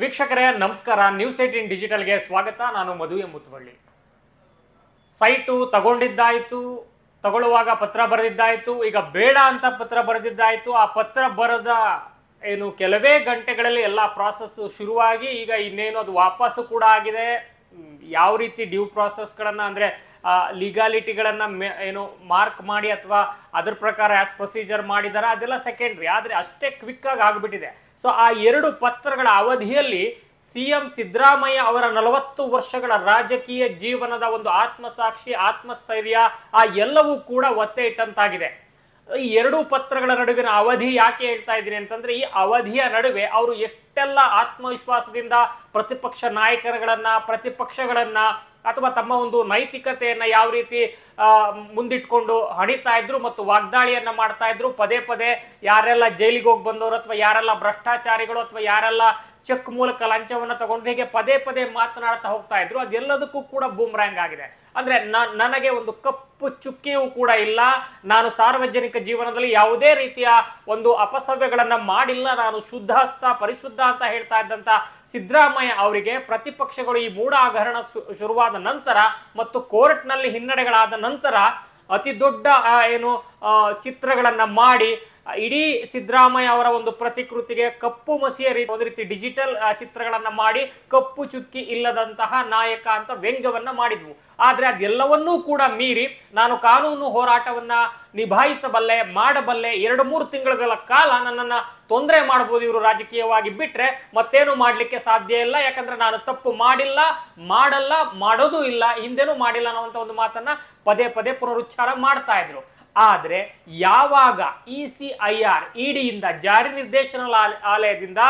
ವೀಕ್ಷಕರೇ ನಮಸ್ಕಾರ news eighteen ಡಿಜಿಟಲ್ಗೆ ಸ್ವಾಗತ ನಾನು ಮಧು ಎಂಬುತ್ತವಳ್ಳಿ ಸೈಟು ತಗೊಂಡಿದ್ದಾಯಿತು ತಗೊಳ್ಳುವಾಗ ಪತ್ರ ಬರೆದಿದ್ದಾಯಿತು ಈಗ ಬೇಡ ಅಂತ ಪತ್ರ ಬರೆದಿದ್ದಾಯಿತು ಆ ಪತ್ರ ಬರೆದ ಏನು ಕೆಲವೇ ಗಂಟೆಗಳಲ್ಲಿ ಎಲ್ಲ ಪ್ರಾಸೆಸ್ಸು ಶುರುವಾಗಿ ಈಗ ಇನ್ನೇನು ಅದು ವಾಪಸ್ಸು ಕೂಡ ಆಗಿದೆ ಯಾವ ರೀತಿ ಡ್ಯೂ ಪ್ರಾಸೆಸ್ಗಳನ್ನು ಅಂದರೆ ಲೀಗಾಲಿಟಿಗಳನ್ನು ಮೆ ಏನು ಮಾರ್ಕ್ ಮಾಡಿ ಅಥವಾ ಅದರ ಪ್ರಕಾರ ಆ್ಯಸ್ ಪ್ರೊಸೀಜರ್ ಮಾಡಿದಾರ ಅದೆಲ್ಲ ಸೆಕೆಂಡ್ರಿ ಆದರೆ ಅಷ್ಟೇ ಕ್ವಿಕ್ಕಾಗಿ ಆಗಿಬಿಟ್ಟಿದೆ ಸೊ ಆ ಎರಡು ಪತ್ರಗಳ ಅವಧಿಯಲ್ಲಿ ಸಿ ಎಂ ಸಿದ್ದರಾಮಯ್ಯ ಅವರ ನಲವತ್ತು ವರ್ಷಗಳ ರಾಜಕೀಯ ಜೀವನದ ಒಂದು ಆತ್ಮಸಾಕ್ಷಿ ಆತ್ಮಸ್ಥೈರ್ಯ ಆ ಎಲ್ಲವೂ ಕೂಡ ಒತ್ತೆ ಇಟ್ಟಂತಾಗಿದೆ ಈ ಎರಡೂ ಪತ್ರಗಳ ನಡುವಿನ ಅವಧಿ ಯಾಕೆ ಹೇಳ್ತಾ ಇದ್ದೀನಿ ಅಂತಂದ್ರೆ ಈ ಅವಧಿಯ ನಡುವೆ ಅವರು ಎಷ್ಟೆಲ್ಲ ಆತ್ಮವಿಶ್ವಾಸದಿಂದ ಪ್ರತಿಪಕ್ಷ ನಾಯಕರುಗಳನ್ನ ಪ್ರತಿಪಕ್ಷಗಳನ್ನ ಅಥವಾ ತಮ್ಮ ಒಂದು ನೈತಿಕತೆಯನ್ನು ಯಾವ ರೀತಿ ಮುಂದಿಟ್ಕೊಂಡು ಹಣಿತಾ ಇದ್ರು ಮತ್ತು ವಾಗ್ದಾಳಿಯನ್ನ ಮಾಡ್ತಾ ಇದ್ರು ಪದೇ ಪದೇ ಯಾರೆಲ್ಲ ಜೈಲಿಗೆ ಹೋಗಿ ಬಂದವರು ಅಥವಾ ಯಾರೆಲ್ಲ ಭ್ರಷ್ಟಾಚಾರಿಗಳು ಅಥವಾ ಯಾರೆಲ್ಲ ಚೆಕ್ ಮೂಲಕ ಲಂಚವನ್ನು ತಗೊಂಡು ಹೇಗೆ ಪದೇ ಪದೇ ಮಾತನಾಡ್ತಾ ಹೋಗ್ತಾ ಇದ್ರು ಅದೆಲ್ಲದಕ್ಕೂ ಕೂಡ ಬೂಮ್ರ್ಯಾಂಗ್ ಆಗಿದೆ ಅಂದರೆ ನನಗೆ ಒಂದು ಕಪ್ಪು ಚುಕ್ಕಿಯೂ ಕೂಡ ಇಲ್ಲ ನಾನು ಸಾರ್ವಜನಿಕ ಜೀವನದಲ್ಲಿ ಯಾವುದೇ ರೀತಿಯ ಒಂದು ಅಪಸವ್ಯಗಳನ್ನು ಮಾಡಿಲ್ಲ ನಾನು ಶುದ್ಧಸ್ಥ ಪರಿಶುದ್ಧ ಅಂತ ಹೇಳ್ತಾ ಇದ್ದಂಥ ಸಿದ್ದರಾಮಯ್ಯ ಅವರಿಗೆ ಪ್ರತಿಪಕ್ಷಗಳು ಈ ಮೂಢ ಹಗರಣ ಶುರುವಾದ ನಂತರ ಮತ್ತು ಕೋರ್ಟ್ನಲ್ಲಿ ಹಿನ್ನಡೆಗಳಾದ ನಂತರ ಅತಿ ದೊಡ್ಡ ಏನು ಚಿತ್ರಗಳನ್ನು ಮಾಡಿ ಇಡೀ ಸಿದ್ದರಾಮಯ್ಯ ಅವರ ಒಂದು ಪ್ರತಿಕೃತಿಗೆ ಕಪ್ಪು ಮಸಿಯ ರೀತಿ ಒಂದು ರೀತಿ ಡಿಜಿಟಲ್ ಚಿತ್ರಗಳನ್ನ ಮಾಡಿ ಕಪ್ಪು ಚುಕ್ಕಿ ಇಲ್ಲದಂತಹ ನಾಯಕ ಅಂತ ವ್ಯಂಗ್ಯವನ್ನ ಮಾಡಿದ್ವು ಆದ್ರೆ ಅದೆಲ್ಲವನ್ನೂ ಕೂಡ ಮೀರಿ ನಾನು ಕಾನೂನು ಹೋರಾಟವನ್ನ ನಿಭಾಯಿಸಬಲ್ಲೆ ಮಾಡಬಲ್ಲೆ ಎರಡು ಮೂರು ತಿಂಗಳುಗಳ ಕಾಲ ನನ್ನನ್ನ ತೊಂದರೆ ಮಾಡಬಹುದು ಇವರು ರಾಜಕೀಯವಾಗಿ ಬಿಟ್ರೆ ಮತ್ತೇನು ಮಾಡಲಿಕ್ಕೆ ಸಾಧ್ಯ ಇಲ್ಲ ಯಾಕಂದ್ರೆ ನಾನು ತಪ್ಪು ಮಾಡಿಲ್ಲ ಮಾಡಲ್ಲ ಮಾಡೋದು ಇಲ್ಲ ಹಿಂದೆನೂ ಮಾಡಿಲ್ಲ ಅನ್ನುವಂತ ಒಂದು ಮಾತನ್ನ ಪದೇ ಪದೇ ಪುನರುಚ್ಚಾರ ಮಾಡ್ತಾ ಇದ್ರು ಆದರೆ ಯಾವಾಗ ಇ ಸಿ ಐ ಆರ್ ಡಿಯಿಂದ ಜಾರಿ ನಿರ್ದೇಶನ ಆಲಯದಿಂದ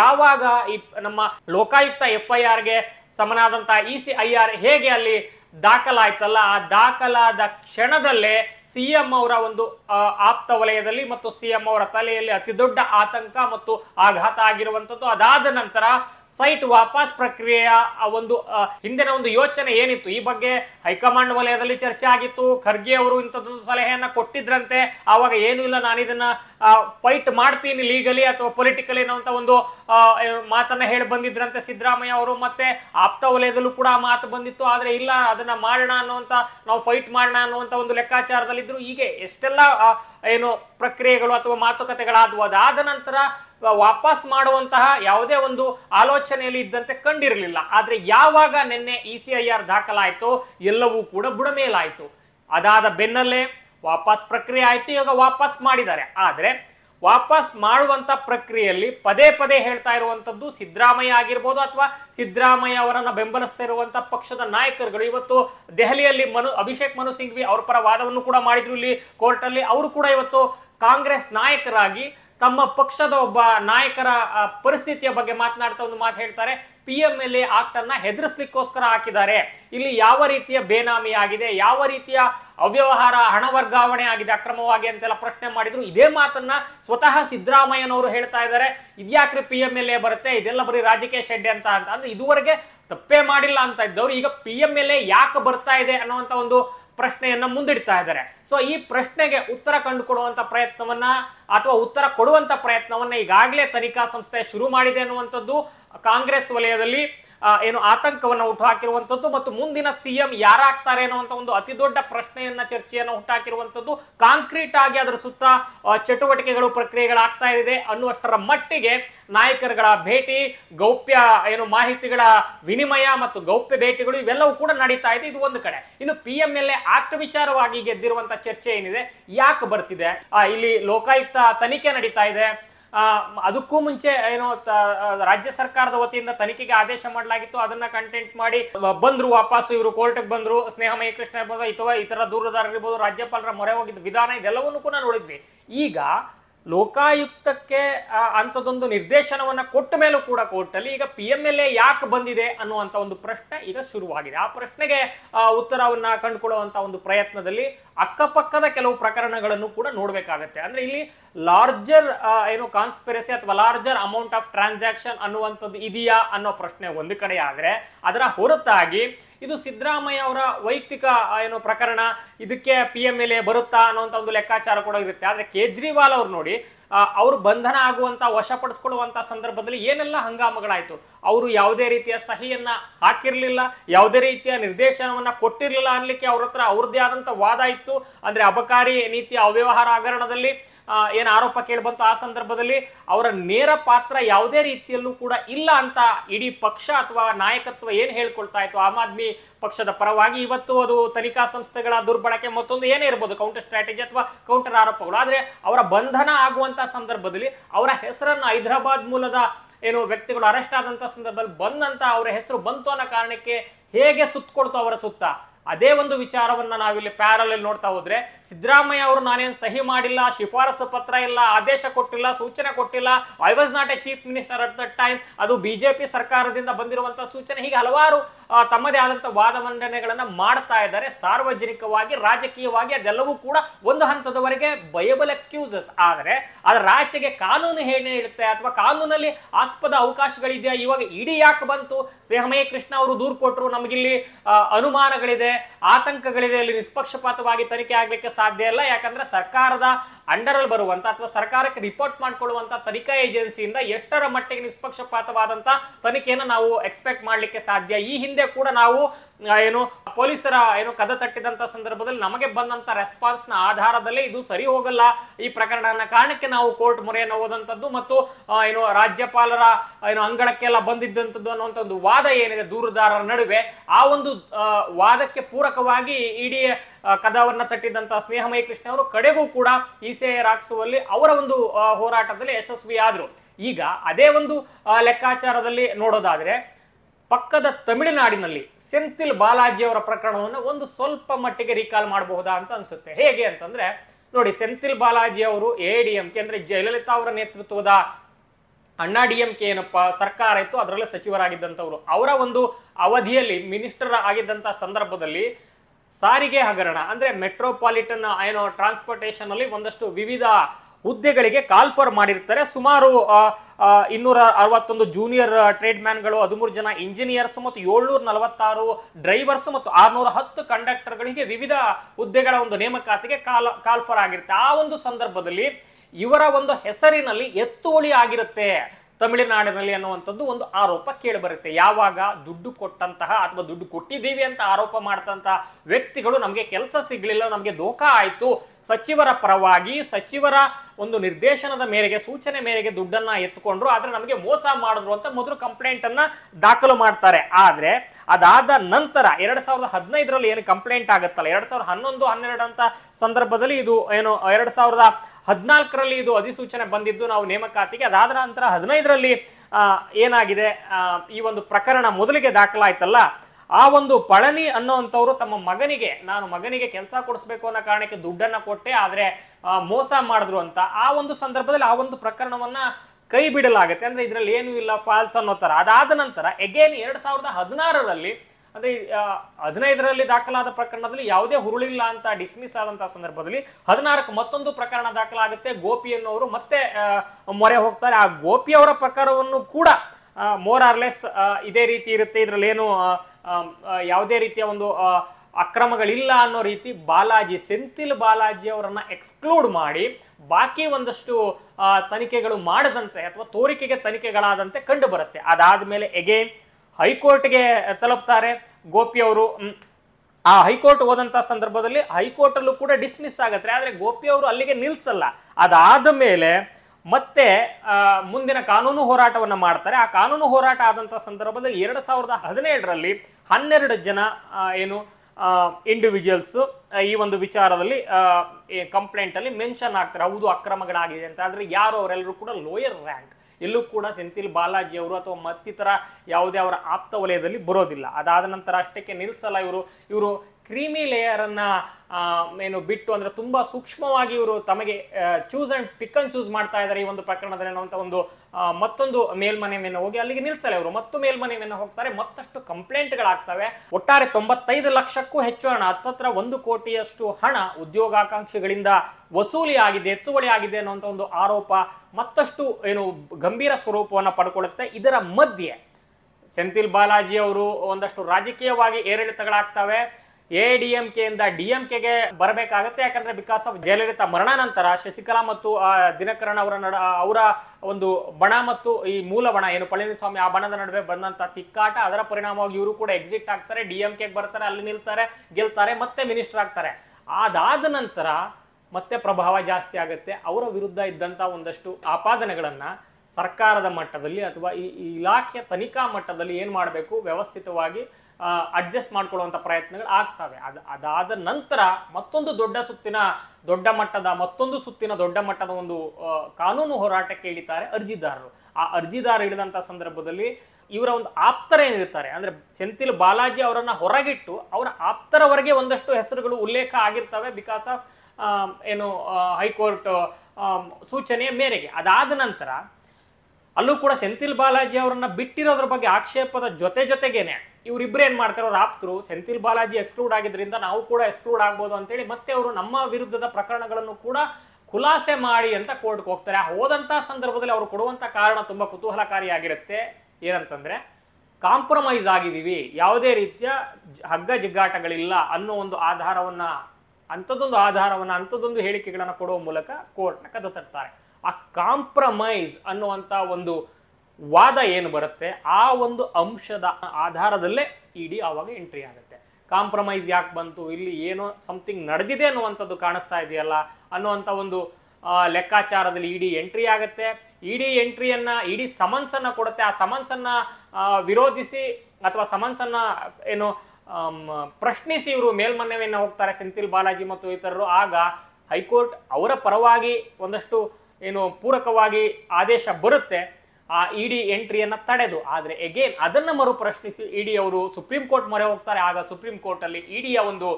ಯಾವಾಗ ಈ ನಮ್ಮ ಲೋಕಾಯುಕ್ತ ಎಫ್ ಐ ಆರ್ಗೆ ಸಮನಾದಂಥ ಇ ಸಿ ಐ ಆರ್ ಹೇಗೆ ಅಲ್ಲಿ ದಾಖಲಾಯ್ತಲ್ಲ ಆ ದಾಖಲಾದ ಕ್ಷಣದಲ್ಲೇ ಸಿ ಎಂ ಅವರ ಒಂದು ಆಪ್ತ ವಲಯದಲ್ಲಿ ಮತ್ತು ಸಿ ಎಂ ಅವರ ತಲೆಯಲ್ಲಿ ಅತಿ ದೊಡ್ಡ ಆತಂಕ ಮತ್ತು ಆಘಾತ ಆಗಿರುವಂಥದ್ದು ಅದಾದ ನಂತರ ಸೈಟ್ ವಾಪಸ್ ಪ್ರಕ್ರಿಯೆಯ ಒಂದು ಹಿಂದಿನ ಒಂದು ಯೋಚನೆ ಏನಿತ್ತು ಈ ಬಗ್ಗೆ ಹೈಕಮಾಂಡ್ ವಲಯದಲ್ಲಿ ಚರ್ಚೆ ಆಗಿತ್ತು ಖರ್ಗೆ ಅವರು ಇಂಥದ್ದೊಂದು ಸಲಹೆಯನ್ನು ಕೊಟ್ಟಿದ್ರಂತೆ ಆವಾಗ ಏನು ಇಲ್ಲ ನಾನು ಇದನ್ನ ಫೈಟ್ ಮಾಡ್ತೀನಿ ಲೀಗಲಿ ಅಥವಾ ಪೊಲಿಟಿಕಲಿ ಅನ್ನೋಂಥ ಒಂದು ಮಾತನ್ನ ಹೇಳಿ ಬಂದಿದ್ರಂತೆ ಸಿದ್ದರಾಮಯ್ಯ ಅವರು ಮತ್ತೆ ಆಪ್ತ ವಲಯದಲ್ಲೂ ಕೂಡ ಮಾತು ಬಂದಿತ್ತು ಆದರೆ ಇಲ್ಲ ಅದನ್ನ ಮಾಡೋಣ ಅನ್ನುವಂಥ ನಾವು ಫೈಟ್ ಮಾಡೋಣ ಅನ್ನುವಂಥ ಒಂದು ಲೆಕ್ಕಾಚಾರದಲ್ಲಿದ್ದರು ಹೀಗೆ ಎಷ್ಟೆಲ್ಲ ಏನು ಪ್ರಕ್ರಿಯೆಗಳು ಅಥವಾ ಮಾತುಕತೆಗಳಾದವು ಅದಾದ ನಂತರ ವಾಪಸ್ ಮಾಡುವಂತಹ ಯಾವುದೇ ಒಂದು ಆಲೋಚನೆಯಲ್ಲಿ ಇದ್ದಂತೆ ಕಂಡಿರಲಿಲ್ಲ ಆದರೆ ಯಾವಾಗ ನಿನ್ನೆ ಇ ಸಿ ಐ ಆರ್ ದಾಖಲಾಯಿತು ಎಲ್ಲವೂ ಕೂಡ ಬುಡಮೇಲಾಯಿತು ಅದಾದ ಬೆನ್ನಲ್ಲೇ ವಾಪಸ್ ಪ್ರಕ್ರಿಯೆ ಆಯಿತು ಇವಾಗ ವಾಪಸ್ ಮಾಡಿದ್ದಾರೆ ಆದರೆ ವಾಪಸ್ ಮಾಡುವಂಥ ಪ್ರಕ್ರಿಯೆಯಲ್ಲಿ ಪದೇ ಪದೇ ಹೇಳ್ತಾ ಇರುವಂಥದ್ದು ಸಿದ್ದರಾಮಯ್ಯ ಆಗಿರ್ಬೋದು ಅಥವಾ ಸಿದ್ದರಾಮಯ್ಯ ಅವರನ್ನು ಬೆಂಬಲಿಸ್ತಾ ಇರುವಂಥ ಪಕ್ಷದ ನಾಯಕರುಗಳು ಇವತ್ತು ದೆಹಲಿಯಲ್ಲಿ ಮನು ಅಭಿಷೇಕ್ ಮನು ಸಿಂಘ್ವಿ ಅವ್ರ ಪರ ವಾದವನ್ನು ಕೂಡ ಮಾಡಿದ್ರು ಇಲ್ಲಿ ಕೋರ್ಟಲ್ಲಿ ಅವರು ಕೂಡ ಇವತ್ತು ಕಾಂಗ್ರೆಸ್ ನಾಯಕರಾಗಿ ತಮ್ಮ ಪಕ್ಷದ ಒಬ್ಬ ನಾಯಕರ ಪರಿಸ್ಥಿತಿಯ ಬಗ್ಗೆ ಮಾತನಾಡ್ತಾ ಒಂದು ಮಾತು ಹೇಳ್ತಾರೆ P M L A act ಅನ್ನ ಹೆದರಿಸ್ಲಿಕ್ಕೋಸ್ಕರ ಹಾಕಿದ್ದಾರೆ ಇಲ್ಲಿ ಯಾವ ರೀತಿಯ ಬೇನಾಮಿ ಆಗಿದೆ ಯಾವ ರೀತಿಯ ಅವ್ಯವಹಾರ ಹಣ ವರ್ಗಾವಣೆ ಆಗಿದೆ ಅಕ್ರಮವಾಗಿ ಅಂತೆಲ್ಲ ಪ್ರಶ್ನೆ ಮಾಡಿದ್ರು ಇದೇ ಮಾತನ್ನ ಸ್ವತಃ ಸಿದ್ದರಾಮಯ್ಯನವರು ಹೇಳ್ತಾ ಇದ್ದಾರೆ ಇದ್ಯಾಕ್ರಿ ಪಿ ಎಂ ಎಲ್ ಎ ಬರುತ್ತೆ ಇದೆಲ್ಲ ಬರೀ ರಾಜಕೀಯ ಶೆಡ್ಡೆ ಅಂತ ಅಂತ ಅಂದ್ರೆ ಇದುವರೆಗೆ ತಪ್ಪೇ ಮಾಡಿಲ್ಲ ಅಂತ ಇದ್ದವ್ರು ಈಗ ಪಿ ಎಂ ಎಲ್ ಎ ಯಾಕೆ ಬರ್ತಾ ಇದೆ ಅನ್ನುವಂತ ಒಂದು ಪ್ರಶ್ನೆಯನ್ನು ಮುಂದಿಡ್ತಾ ಇದ್ದಾರೆ ಸೊ ಈ ಪ್ರಶ್ನೆಗೆ ಉತ್ತರ ಕಂಡುಕೊಡುವಂಥ ಪ್ರಯತ್ನವನ್ನ ಅಥವಾ ಉತ್ತರ ಕೊಡುವಂಥ ಪ್ರಯತ್ನವನ್ನು ಈಗಾಗಲೇ ತನಿಖಾ ಸಂಸ್ಥೆ ಶುರು ಮಾಡಿದೆ ಅನ್ನುವಂಥದ್ದು ಕಾಂಗ್ರೆಸ್ ವಲಯದಲ್ಲಿ ಏನು ಆತಂಕವನ್ನು ಹಾಕಿರುವಂಥದ್ದು ಮತ್ತು ಮುಂದಿನ ಸಿಎಂ ಯಾರಾಗ್ತಾರೆ ಅನ್ನುವಂಥ ಒಂದು ಅತಿ ದೊಡ್ಡ ಪ್ರಶ್ನೆಯನ್ನ ಚರ್ಚೆಯನ್ನು ಹುಟ್ಟಾಕಿರುವಂಥದ್ದು ಕಾಂಕ್ರೀಟ್ ಆಗಿ ಅದರ ಸುತ್ತ ಚಟುವಟಿಕೆಗಳು ಪ್ರಕ್ರಿಯೆಗಳಾಗ್ತಾ ಇದೆ ಅನ್ನುವಷ್ಟರ ಮಟ್ಟಿಗೆ ನಾಯಕರುಗಳ ಭೇಟಿ ಗೌಪ್ಯ ಏನು ಮಾಹಿತಿಗಳ ವಿನಿಮಯ ಮತ್ತು ಗೌಪ್ಯ ಭೇಟಿಗಳು ಇವೆಲ್ಲವೂ ಕೂಡ ನಡೀತಾ ಇದೆ ಇದು ಒಂದು ಕಡೆ ಇನ್ನು P M L A act ವಿಚಾರವಾಗಿ ಗೆದ್ದಿರುವಂತಹ ಚರ್ಚೆ ಏನಿದೆ ಯಾಕೆ ಬರ್ತಿದೆ ಇಲ್ಲಿ ಲೋಕಾಯುಕ್ತ ತನಿಖೆ ನಡೀತಾ ಇದೆ ಅದಕ್ಕೂ ಮುಂಚೆ ಏನೋ ರಾಜ್ಯ ಸರ್ಕಾರದ ವತಿಯಿಂದ ತನಿಖೆಗೆ ಆದೇಶ ಮಾಡಲಾಗಿತ್ತು ಅದನ್ನ ಕಂಟೆಂಟ್ ಮಾಡಿ ಬಂದ್ರು ವಾಪಸ್ ಇವರು ಕೋರ್ಟ್ಗೆ ಬಂದ್ರು ಸ್ನೇಹಮಯ ಕೃಷ್ಣ ಇರ್ಬೋದು ಅಥವಾ ಇತರ ಇರ್ಬೋದು ರಾಜ್ಯಪಾಲರ ಮೊರೆ ಹೋಗಿದ್ದ ವಿಧಾನ ಇದೆಲ್ಲವನ್ನು ಕೂಡ ನೋಡಿದ್ವಿ ಈಗ ಲೋಕಾಯುಕ್ತಕ್ಕೆ ಅಂಥದ್ದೊಂದು ನಿರ್ದೇಶನವನ್ನು ಕೊಟ್ಟ ಮೇಲೂ ಕೂಡ ಕೋರ್ಟಲ್ಲಿ ಈಗ ಪಿ ಎಂ ಎಲ್ ಎ ಯಾಕೆ ಬಂದಿದೆ ಅನ್ನುವಂಥ ಒಂದು ಪ್ರಶ್ನೆ ಈಗ ಶುರುವಾಗಿದೆ ಆ ಪ್ರಶ್ನೆಗೆ ಉತ್ತರವನ್ನು ಕಂಡುಕೊಳ್ಳುವಂಥ ಒಂದು ಪ್ರಯತ್ನದಲ್ಲಿ ಅಕ್ಕಪಕ್ಕದ ಕೆಲವು ಪ್ರಕರಣಗಳನ್ನು ಕೂಡ ನೋಡಬೇಕಾಗತ್ತೆ ಅಂದರೆ ಇಲ್ಲಿ ಲಾರ್ಜರ್ ಏನು ಕಾನ್ಸ್ಪಿರಸಿ ಅಥವಾ ಲಾರ್ಜರ್ ಅಮೌಂಟ್ ಆಫ್ ಟ್ರಾನ್ಸಾಕ್ಷನ್ ಅನ್ನುವಂಥದ್ದು ಇದೆಯಾ ಅನ್ನೋ ಪ್ರಶ್ನೆ ಒಂದು ಕಡೆ ಆದರೆ ಅದರ ಹೊರತಾಗಿ ಇದು ಸಿದ್ದರಾಮಯ್ಯ ಅವರ ವೈಯಕ್ತಿಕ ಏನು ಪ್ರಕರಣ ಇದಕ್ಕೆ ಪಿ ಎಂ ಎಲ್ ಎ ಬರುತ್ತಾ ಅನ್ನೋಂಥ ಒಂದು ಲೆಕ್ಕಾಚಾರ ಕೂಡ ಇರುತ್ತೆ ಆದರೆ ಕೇಜ್ರಿವಾಲ್ ಅವ್ರು ನೋಡಿ ಅವರು ಬಂಧನ ಆಗುವಂಥ ವಶಪಡಿಸ್ಕೊಳ್ಳುವಂಥ ಸಂದರ್ಭದಲ್ಲಿ ಏನೆಲ್ಲ ಹಂಗಾಮಗಳಾಯಿತು ಅವರು ಯಾವುದೇ ರೀತಿಯ ಸಹಿಯನ್ನ ಹಾಕಿರಲಿಲ್ಲ ಯಾವುದೇ ರೀತಿಯ ನಿರ್ದೇಶನವನ್ನ ಕೊಟ್ಟಿರಲಿಲ್ಲ ಅನ್ಲಿಕ್ಕೆ ಅವ್ರ ಹತ್ರ ಅವ್ರದ್ದೇ ಆದಂಥ ವಾದ ಇತ್ತು ಅಂದರೆ ಅಬಕಾರಿ ನೀತಿಯ ಅವ್ಯವಹಾರ ಹಗರಣದಲ್ಲಿ ಏನು ಆರೋಪ ಕೇಳಿಬಂತು ಆ ಸಂದರ್ಭದಲ್ಲಿ ಅವರ ನೇರ ಪಾತ್ರ ಯಾವುದೇ ರೀತಿಯಲ್ಲೂ ಕೂಡ ಇಲ್ಲ ಅಂತ ಇಡೀ ಪಕ್ಷ ಅಥವಾ ನಾಯಕತ್ವ ಏನು ಹೇಳ್ಕೊಳ್ತಾ ಇತ್ತು ಆಮ್ ಆದ್ಮಿ ಪಕ್ಷದ ಪರವಾಗಿ ಇವತ್ತು ಅದು ತನಿಖಾ ಸಂಸ್ಥೆಗಳ ದುರ್ಬಳಕೆ ಮತ್ತೊಂದು ಏನೇ ಇರ್ಬೋದು ಕೌಂಟರ್ ಸ್ಟ್ರಾಟಜಿ ಅಥವಾ ಕೌಂಟರ್ ಆರೋಪಗಳು ಆದರೆ ಅವರ ಬಂಧನ ಆಗುವಂಥ ಸಂದರ್ಭದಲ್ಲಿ ಅವರ ಹೆಸರನ್ನು ಹೈದರಾಬಾದ್ ಮೂಲದ ಏನು ವ್ಯಕ್ತಿಗಳು ಅರೆಸ್ಟ್ ಆದಂಥ ಸಂದರ್ಭದಲ್ಲಿ ಬಂದಂಥ ಅವರ ಹೆಸರು ಬಂತು ಅನ್ನೋ ಕಾರಣಕ್ಕೆ ಹೇಗೆ ಕೊಡ್ತು ಅವರ ಸುತ್ತ ಅದೇ ಒಂದು ವಿಚಾರವನ್ನ ನಾವಿಲ್ಲಿ ಪ್ಯಾರಲ್ಲಿ ನೋಡ್ತಾ ಹೋದ್ರೆ ಸಿದ್ದರಾಮಯ್ಯ ಅವರು ನಾನೇನು ಸಹಿ ಮಾಡಿಲ್ಲ ಶಿಫಾರಸು ಪತ್ರ ಇಲ್ಲ ಆದೇಶ ಕೊಟ್ಟಿಲ್ಲ ಸೂಚನೆ ಕೊಟ್ಟಿಲ್ಲ I was not a chief minister at that time ಅದು ಬಿಜೆಪಿ ಸರ್ಕಾರದಿಂದ ಬಂದಿರುವಂತಹ ಸೂಚನೆ ಹೀಗೆ ಹಲವಾರು ತಮ್ಮದೇ ಆದಂತಹ ವಾದ ಮಂಡನೆಗಳನ್ನ ಮಾಡ್ತಾ ಇದ್ದಾರೆ ಸಾರ್ವಜನಿಕವಾಗಿ ರಾಜಕೀಯವಾಗಿ ಅದೆಲ್ಲವೂ ಕೂಡ ಒಂದು ಹಂತದವರೆಗೆ ಬಯಬಲ್ ಎಕ್ಸ್ಕ್ಯೂಸಸ್ ಆದರೆ ಅದರ ರಾಜ್ಯಕ್ಕೆ ಕಾನೂನು ಹೇಳಿ ಇರುತ್ತೆ ಅಥವಾ ಕಾನೂನಲ್ಲಿ ಆಸ್ಪದ ಅವಕಾಶಗಳಿದೆಯಾ ಇವಾಗ ಇಡೀ ಯಾಕೆ ಬಂತು ಸಿಂಹಮಯ್ಯ ಕೃಷ್ಣ ಅವರು ದೂರು ಕೊಟ್ಟರು ನಮಗಿಲ್ಲಿ ಅನುಮಾನಗಳಿದೆ ಆತಂಕಗಳಿದೆ ಅಲ್ಲಿ ನಿಷ್ಪಕ್ಷಪಾತವಾಗಿ ತನಿಖೆ ಆಗಲಿಕ್ಕೆ ಸಾಧ್ಯ ಇಲ್ಲ ಯಾಕಂದ್ರೆ ಸರ್ಕಾರದ ಅಂಡರಲ್ಲಿ ಬರುವಂತ ಅಥವಾ ಸರ್ಕಾರಕ್ಕೆ ರಿಪೋರ್ಟ್ ಮಾಡಿಕೊಳ್ಳುವಂಥ ತನಿಖಾ ಏಜೆನ್ಸಿಯಿಂದ ಎಷ್ಟರ ಮಟ್ಟಿಗೆ ನಿಷ್ಪಕ್ಷಪಾತವಾದಂಥ ತನಿಖೆಯನ್ನು ನಾವು ಎಕ್ಸ್ಪೆಕ್ಟ್ ಮಾಡಲಿಕ್ಕೆ ಸಾಧ್ಯ ಈ ಹಿಂದೆ ಕೂಡ ನಾವು ಏನು ಪೊಲೀಸರ ಏನು ಕದ ತಟ್ಟಿದಂಥ ಸಂದರ್ಭದಲ್ಲಿ ನಮಗೆ ಬಂದಂಥ ರೆಸ್ಪಾನ್ಸ್ನ ನ ಆಧಾರದಲ್ಲಿ ಇದು ಸರಿ ಹೋಗಲ್ಲ ಈ ಪ್ರಕರಣ ಕಾರಣಕ್ಕೆ ನಾವು ಕೋರ್ಟ್ ಮೊರೆಯನ್ನು ಹೋದಂಥದ್ದು ಮತ್ತು ಏನು ರಾಜ್ಯಪಾಲರ ಏನು ಅಂಗಳಕ್ಕೆಲ್ಲ ಬಂದಿದ್ದಂಥದ್ದು ಅನ್ನುವಂಥ ಒಂದು ವಾದ ಏನಿದೆ ದೂರುದಾರರ ನಡುವೆ ಆ ಒಂದು ವಾದಕ್ಕೆ ಪೂರಕವಾಗಿ ಇಡೀ ಕದಾವನ್ನ ತಟ್ಟಿದಂತಹ ಸ್ನೇಹಮಯ ಕೃಷ್ಣ ಅವರು ಕಡೆಗೂ ಕೂಡ ಇ ರಾಕ್ಸುವಲ್ಲಿ ಅವರ ಒಂದು ಹೋರಾಟದಲ್ಲಿ ಯಶಸ್ವಿಯಾದರು ಈಗ ಅದೇ ಒಂದು ಲೆಕ್ಕಾಚಾರದಲ್ಲಿ ನೋಡೋದಾದ್ರೆ ಪಕ್ಕದ ತಮಿಳುನಾಡಿನಲ್ಲಿ ಸೆಂಥಿಲ್ ಅವರ ಪ್ರಕರಣವನ್ನು ಒಂದು ಸ್ವಲ್ಪ ಮಟ್ಟಿಗೆ ರೀಕಾಲ್ ಮಾಡಬಹುದಾ ಅಂತ ಅನ್ಸುತ್ತೆ ಹೇಗೆ ಅಂತಂದ್ರೆ ನೋಡಿ ಸೆಂಥಿಲ್ ಬಾಲಾಜಿ ಅವರು ಎ ಡಿ ಎಂ ಕೆ ಅಂದ್ರೆ ಜಯಲಲಿತಾ ಅವರ ನೇತೃತ್ವದ ಅಣ್ಣಾ ಡಿ ಎಂ ಕೆ ಏನಪ್ಪ ಸರ್ಕಾರ ಇತ್ತು ಅದರಲ್ಲೇ ಸಚಿವರಾಗಿದ್ದಂಥವ್ರು ಅವರ ಒಂದು ಅವಧಿಯಲ್ಲಿ ಮಿನಿಸ್ಟರ್ ಆಗಿದ್ದಂಥ ಸಂದರ್ಭದಲ್ಲಿ ಸಾರಿಗೆ ಹಗರಣ ಅಂದರೆ ಮೆಟ್ರೋಪಾಲಿಟನ್ ಏನೋ ಟ್ರಾನ್ಸ್ಪೋರ್ಟೇಷನಲ್ಲಿ ಒಂದಷ್ಟು ವಿವಿಧ ಹುದ್ದೆಗಳಿಗೆ ಕಾಲ್ಫರ್ ಮಾಡಿರ್ತಾರೆ ಸುಮಾರು ಇನ್ನೂರ ಅರವತ್ತೊಂದು ಜೂನಿಯರ್ ಟ್ರೇಡ್ ಮ್ಯಾನ್ಗಳು ಹದಿಮೂರು ಜನ ಇಂಜಿನಿಯರ್ಸ್ ಮತ್ತು ಏಳ್ನೂರ ನಲವತ್ತಾರು ಡ್ರೈವರ್ಸ್ ಮತ್ತು ಆರ್ನೂರ ಹತ್ತು ಕಂಡಕ್ಟರ್ಗಳಿಗೆ ವಿವಿಧ ಹುದ್ದೆಗಳ ಒಂದು ನೇಮಕಾತಿಗೆ ಕಾಲ್ ಕಾಲ್ಫರ್ ಆಗಿರುತ್ತೆ ಆ ಒಂದು ಸಂದರ್ಭದಲ್ಲಿ ಇವರ ಒಂದು ಹೆಸರಿನಲ್ಲಿ ಎತ್ತುವಳಿ ಆಗಿರುತ್ತೆ ತಮಿಳುನಾಡಿನಲ್ಲಿ ಅನ್ನುವಂಥದ್ದು ಒಂದು ಆರೋಪ ಕೇಳಿಬರುತ್ತೆ ಯಾವಾಗ ದುಡ್ಡು ಕೊಟ್ಟಂತಹ ಅಥವಾ ದುಡ್ಡು ಕೊಟ್ಟಿದ್ದೀವಿ ಅಂತ ಆರೋಪ ಮಾಡ್ತಂತಹ ವ್ಯಕ್ತಿಗಳು ನಮಗೆ ಕೆಲಸ ಸಿಗಲಿಲ್ಲ ನಮಗೆ ದೋಖ ಆಯಿತು ಸಚಿವರ ಪರವಾಗಿ ಸಚಿವರ ಒಂದು ನಿರ್ದೇಶನದ ಮೇರೆಗೆ ಸೂಚನೆ ಮೇರೆಗೆ ದುಡ್ಡನ್ನು ಎತ್ಕೊಂಡ್ರು ಆದರೆ ನಮಗೆ ಮೋಸ ಮಾಡಿದ್ರು ಅಂತ ಮೊದಲು ಕಂಪ್ಲೇಂಟನ್ನು ದಾಖಲು ಮಾಡ್ತಾರೆ ಆದರೆ ಅದಾದ ನಂತರ ಎರಡು ಸಾವಿರದ ಹದಿನೈದರಲ್ಲಿ ಏನು ಕಂಪ್ಲೇಂಟ್ ಆಗುತ್ತಲ್ಲ ಎರಡು ಸಾವಿರದ ಹನ್ನೊಂದು ಹನ್ನೆರಡು ಅಂತ ಸಂದರ್ಭದಲ್ಲಿ ಇದು ಏನು ಎರಡು ಸಾವಿರದ ಹದಿನಾಲ್ಕರಲ್ಲಿ ಇದು ಅಧಿಸೂಚನೆ ಬಂದಿದ್ದು ನಾವು ನೇಮಕಾತಿಗೆ ಅದಾದ ನಂತರ ಹದಿನೈದರಲ್ಲಿ ಏನಾಗಿದೆ ಈ ಒಂದು ಪ್ರಕರಣ ಮೊದಲಿಗೆ ದಾಖಲಾಯ್ತಲ್ಲ ಆ ಒಂದು ಪಳನಿ ಅನ್ನೋವಂಥವ್ರು ತಮ್ಮ ಮಗನಿಗೆ ನಾನು ಮಗನಿಗೆ ಕೆಲಸ ಕೊಡಿಸ್ಬೇಕು ಅನ್ನೋ ಕಾರಣಕ್ಕೆ ದುಡ್ಡನ್ನು ಕೊಟ್ಟೆ ಆದರೆ ಮೋಸ ಮಾಡಿದ್ರು ಅಂತ ಆ ಒಂದು ಸಂದರ್ಭದಲ್ಲಿ ಆ ಒಂದು ಪ್ರಕರಣವನ್ನು ಕೈ ಬಿಡಲಾಗುತ್ತೆ ಅಂದರೆ ಇದರಲ್ಲಿ ಏನೂ ಇಲ್ಲ ಫಾಲ್ಸ್ ಅನ್ನೋ ಥರ ಅದಾದ ನಂತರ ಎಗೇನ್ ಎರಡು ಸಾವಿರದ ಹದಿನಾರರಲ್ಲಿ ಅಂದ್ರೆ ಹದಿನೈದರಲ್ಲಿ ದಾಖಲಾದ ಪ್ರಕರಣದಲ್ಲಿ ಯಾವುದೇ ಹುರುಳಿಲ್ಲ ಅಂತ ಡಿಸ್ಮಿಸ್ ಆದಂತಹ ಸಂದರ್ಭದಲ್ಲಿ ಹದಿನಾರಕ್ಕೆ ಮತ್ತೊಂದು ಪ್ರಕರಣ ದಾಖಲಾಗುತ್ತೆ ಗೋಪಿ ಎನ್ನುವರು ಮತ್ತೆ ಮೊರೆ ಹೋಗ್ತಾರೆ ಆ ಗೋಪಿ ಅವರ ಪ್ರಕಾರವನ್ನು ಕೂಡ ಮೋರ್ ಆರ್ಲೆಸ್ ಇದೇ ರೀತಿ ಇರುತ್ತೆ ಇದರಲ್ಲಿ ಏನು ಯಾವುದೇ ರೀತಿಯ ಒಂದು ಅಕ್ರಮಗಳಿಲ್ಲ ಅನ್ನೋ ರೀತಿ ಬಾಲಾಜಿ ಸೆಂಥಿಲ್ ಬಾಲಾಜಿ ಅವರನ್ನು ಎಕ್ಸ್ಕ್ಲೂಡ್ ಮಾಡಿ ಬಾಕಿ ಒಂದಷ್ಟು ತನಿಖೆಗಳು ಮಾಡದಂತೆ ಅಥವಾ ತೋರಿಕೆಗೆ ತನಿಖೆಗಳಾದಂತೆ ಕಂಡು ಬರುತ್ತೆ ಅದಾದ ಮೇಲೆ ಎಗೇನ್ ಹೈಕೋರ್ಟ್ಗೆ ತಲುಪ್ತಾರೆ ಗೋಪಿ ಅವರು ಆ ಹೈಕೋರ್ಟ್ ಹೋದಂಥ ಸಂದರ್ಭದಲ್ಲಿ ಹೈಕೋರ್ಟಲ್ಲೂ ಕೂಡ ಡಿಸ್ಮಿಸ್ ಆಗತ್ತೆ ಆದರೆ ಗೋಪಿ ಅವರು ಅಲ್ಲಿಗೆ ನಿಲ್ಲಿಸಲ್ಲ ಅದಾದ ಮೇಲೆ ಮತ್ತೆ ಮುಂದಿನ ಕಾನೂನು ಹೋರಾಟವನ್ನು ಮಾಡ್ತಾರೆ ಆ ಕಾನೂನು ಹೋರಾಟ ಆದಂಥ ಸಂದರ್ಭದಲ್ಲಿ ಎರಡು ಸಾವಿರದ ಹದಿನೇಳರಲ್ಲಿ ಹನ್ನೆರಡು ಜನ ಏನು ಇಂಡಿವಿಜುವಲ್ಸು ಈ ಒಂದು ವಿಚಾರದಲ್ಲಿ ಕಂಪ್ಲೇಂಟಲ್ಲಿ ಮೆನ್ಷನ್ ಆಗ್ತಾರೆ ಹೌದು ಅಕ್ರಮಗಳಾಗಿದೆ ಅಂತ ಆದರೆ ಯಾರು ಅವರೆಲ್ಲರೂ ಕೂಡ ಲೋಯರ್ ರ್ಯಾಂಕ್ ಎಲ್ಲೂ ಕೂಡ ಸೆಂಥಿಲ್ ಬಾಲಾಜಿ ಅವರು ಅಥವಾ ಮತ್ತಿತರ ಯಾವುದೇ ಅವರ ಆಪ್ತ ವಲಯದಲ್ಲಿ ಬರೋದಿಲ್ಲ ಅದಾದ ನಂತರ ಅಷ್ಟಕ್ಕೆ ನಿಲ್ಲಿಸಲ್ಲ ಇವರು ಇವರು ಕ್ರೀಮಿ ಲೇಯರನ್ನು ಏನು ಬಿಟ್ಟು ಅಂದರೆ ತುಂಬ ಸೂಕ್ಷ್ಮವಾಗಿ ಇವರು ತಮಗೆ choose and pick and choose ಮಾಡ್ತಾ ಇದ್ದಾರೆ ಈ ಒಂದು ಪ್ರಕರಣದಲ್ಲಿ ಅನ್ನುವಂಥ ಒಂದು ಮತ್ತೊಂದು ಮೇಲ್ಮನೆಯನ್ನು ಹೋಗಿ ಅಲ್ಲಿಗೆ ನಿಲ್ಲಿಸಲ್ಲ ಇವರು ಮತ್ತು ಮೇಲ್ಮನೆಯನ್ನು ಹೋಗ್ತಾರೆ ಮತ್ತಷ್ಟು ಕಂಪ್ಲೇಂಟ್ಗಳಾಗ್ತವೆ ಒಟ್ಟಾರೆ ತೊಂಬತ್ತೈದು ಲಕ್ಷಕ್ಕೂ ಹೆಚ್ಚು ಹಣ ಹತ್ತತ್ರ ಒಂದು ಕೋಟಿಯಷ್ಟು ಹಣ ಉದ್ಯೋಗಾಕಾಂಕ್ಷಿಗಳಿಂದ ವಸೂಲಿ ಆಗಿದೆ ಎತ್ತುವಳಿ ಆಗಿದೆ ಅನ್ನುವಂಥ ಒಂದು ಆರೋಪ ಮತ್ತಷ್ಟು ಏನು ಗಂಭೀರ ಸ್ವರೂಪವನ್ನು ಪಡ್ಕೊಳ್ಳುತ್ತೆ ಇದರ ಮಧ್ಯೆ ಸೆಂಥಿಲ್ ಬಾಲಾಜಿ ಅವರು ಒಂದಷ್ಟು ರಾಜಕೀಯವಾಗಿ ಏರಿಳಿತಗಳಾಗ್ತವೆ ಎ ಡಿ ಎಂ ಇಂದ ಡಿ ಎಂ ಕೆಗೆ ಬರಬೇಕಾಗತ್ತೆ ಯಾಕಂದ್ರೆ ಬಿಕಾಸ್ ಆಫ್ ಜಯಲಲಿತಾ ನಂತರ ಶಶಿಕಲಾ ಮತ್ತು ದಿನಕರಣ ಅವರ ನಡ ಅವರ ಒಂದು ಬಣ ಮತ್ತು ಈ ಮೂಲ ಬಣ ಏನು ಪಳನಿಸ್ವಾಮಿ ಆ ಬಣದ ನಡುವೆ ಬಂದಂತ ತಿಕ್ಕಾಟ ಅದರ ಪರಿಣಾಮವಾಗಿ ಇವರು ಕೂಡ ಎಕ್ಸಿಟ್ ಆಗ್ತಾರೆ ಡಿ ಎಂ ಕೆಗೆ ಬರ್ತಾರೆ ಅಲ್ಲಿ ನಿಲ್ತಾರೆ ಗೆಲ್ತಾರೆ ಮತ್ತೆ ಮಿನಿಸ್ಟರ್ ಆಗ್ತಾರೆ ಅದಾದ ನಂತರ ಮತ್ತೆ ಪ್ರಭಾವ ಜಾಸ್ತಿ ಆಗುತ್ತೆ ಅವರ ವಿರುದ್ಧ ಇದ್ದಂಥ ಒಂದಷ್ಟು ಆಪಾದನೆಗಳನ್ನು ಸರ್ಕಾರದ ಮಟ್ಟದಲ್ಲಿ ಅಥವಾ ಈ ಇಲಾಖೆಯ ತನಿಖಾ ಮಟ್ಟದಲ್ಲಿ ಏನು ಮಾಡಬೇಕು ವ್ಯವಸ್ಥಿತವಾಗಿ ಅಡ್ಜಸ್ಟ್ ಮಾಡ್ಕೊಳ್ಳುವಂಥ ಪ್ರಯತ್ನಗಳು ಆಗ್ತವೆ ಅದು ಅದಾದ ನಂತರ ಮತ್ತೊಂದು ದೊಡ್ಡ ಸುತ್ತಿನ ದೊಡ್ಡ ಮಟ್ಟದ ಮತ್ತೊಂದು ಸುತ್ತಿನ ದೊಡ್ಡ ಮಟ್ಟದ ಒಂದು ಕಾನೂನು ಹೋರಾಟಕ್ಕೆ ಇಳಿತಾರೆ ಅರ್ಜಿದಾರರು ಆ ಅರ್ಜಿದಾರ ಇಳಿದಂಥ ಸಂದರ್ಭದಲ್ಲಿ ಇವರ ಒಂದು ಆಪ್ತರ ಏನಿರ್ತಾರೆ ಅಂದರೆ ಸೆಂಥಿಲ್ ಬಾಲಾಜಿ ಅವರನ್ನು ಹೊರಗಿಟ್ಟು ಅವರ ಆಪ್ತರವರೆಗೆ ಒಂದಷ್ಟು ಹೆಸರುಗಳು ಉಲ್ಲೇಖ ಆಗಿರ್ತವೆ ಬಿಕಾಸ್ ಆಫ್ ಏನು ಹೈಕೋರ್ಟ್ ಸೂಚನೆಯ ಮೇರೆಗೆ ಅದಾದ ನಂತರ ಅಲ್ಲೂ ಕೂಡ ಸೆಂಥಿಲ್ ಬಾಲಾಜಿ ಅವರನ್ನು ಬಿಟ್ಟಿರೋದ್ರ ಬಗ್ಗೆ ಆಕ್ಷೇಪದ ಜೊತೆ ಜೊತೆಗೇನೆ ಇವರಿಬ್ರು ಏನು ಮಾಡ್ತಾರೆ ಅವ್ರ ಆಪ್ತರು ಸೆಂಥಿಲ್ ಬಾಲಾಜಿ ಎಕ್ಸ್ಕ್ಲೂಡ್ ಆಗಿದ್ದರಿಂದ ನಾವು ಕೂಡ ಎಕ್ಸ್ಕ್ಲೂಡ್ ಆಗ್ಬೋದು ಅಂತೇಳಿ ಮತ್ತೆ ಅವರು ನಮ್ಮ ವಿರುದ್ಧದ ಪ್ರಕರಣಗಳನ್ನು ಕೂಡ ಖುಲಾಸೆ ಮಾಡಿ ಅಂತ ಕೋರ್ಟ್ಗೆ ಹೋಗ್ತಾರೆ ಆ ಹೋದಂಥ ಸಂದರ್ಭದಲ್ಲಿ ಅವರು ಕೊಡುವಂಥ ಕಾರಣ ತುಂಬ ಕುತೂಹಲಕಾರಿಯಾಗಿರುತ್ತೆ ಏನಂತಂದರೆ ಕಾಂಪ್ರಮೈಸ್ ಆಗಿದ್ದೀವಿ ಯಾವುದೇ ರೀತಿಯ ಹಗ್ಗ ಜಿಗ್ಗಾಟಗಳಿಲ್ಲ ಅನ್ನೋ ಒಂದು ಆಧಾರವನ್ನು ಅಂಥದ್ದೊಂದು ಆಧಾರವನ್ನು ಅಂಥದ್ದೊಂದು ಹೇಳಿಕೆಗಳನ್ನು ಕೊಡುವ ಮೂಲಕ ಕೋರ್ಟ್ನ ಕದ ತರ್ತಾರೆ ಆ ಕಾಂಪ್ರಮೈಸ್ ಅನ್ನುವಂಥ ಒಂದು ವಾದ ಏನು ಬರುತ್ತೆ ಆ ಒಂದು ಅಂಶದ ಆಧಾರದಲ್ಲೇ ಇಡಿ e ಆವಾಗ ಎಂಟ್ರಿ ಆಗುತ್ತೆ ಕಾಂಪ್ರಮೈಸ್ ಯಾಕೆ ಬಂತು ಇಲ್ಲಿ ಏನೋ ಸಮಥಿಂಗ್ ನಡೆದಿದೆ ಅನ್ನುವಂಥದ್ದು ಕಾಣಿಸ್ತಾ ಇದೆಯಲ್ಲ ಅನ್ನುವಂಥ ಒಂದು ಲೆಕ್ಕಾಚಾರದಲ್ಲಿ ಇಡಿ e ಎಂಟ್ರಿ ಆಗುತ್ತೆ ಇಡಿ ಎಂಟ್ರಿಯನ್ನು ಇಡಿ ಸಮನ್ಸನ್ನು ಕೊಡುತ್ತೆ ಆ ಸಮನ್ಸನ್ನು ವಿರೋಧಿಸಿ ಅಥವಾ ಸಮನ್ಸನ್ನು ಏನು ಪ್ರಶ್ನಿಸಿ ಇವರು ಮೇಲ್ಮನವಿಯನ್ನು ಹೋಗ್ತಾರೆ ಸೆಂಥಿಲ್ ಬಾಲಾಜಿ ಮತ್ತು ಇತರರು ಆಗ ಹೈಕೋರ್ಟ್ ಅವರ ಪರವಾಗಿ ಒಂದಷ್ಟು ಏನು ಪೂರಕವಾಗಿ ಆದೇಶ ಬರುತ್ತೆ ಆ ಇಡಿ e ಎಂಟ್ರಿಯನ್ನು ತಡೆದು ಆದರೆ ಎಗೇನ್ ಅದನ್ನು ಪ್ರಶ್ನಿಸಿ ಇಡಿ e ಅವರು ಸುಪ್ರೀಂ ಕೋರ್ಟ್ ಮೊರೆ ಹೋಗ್ತಾರೆ ಆಗ ಸುಪ್ರೀಂ ಕೋರ್ಟಲ್ಲಿ ಇಡಿಯ ಒಂದು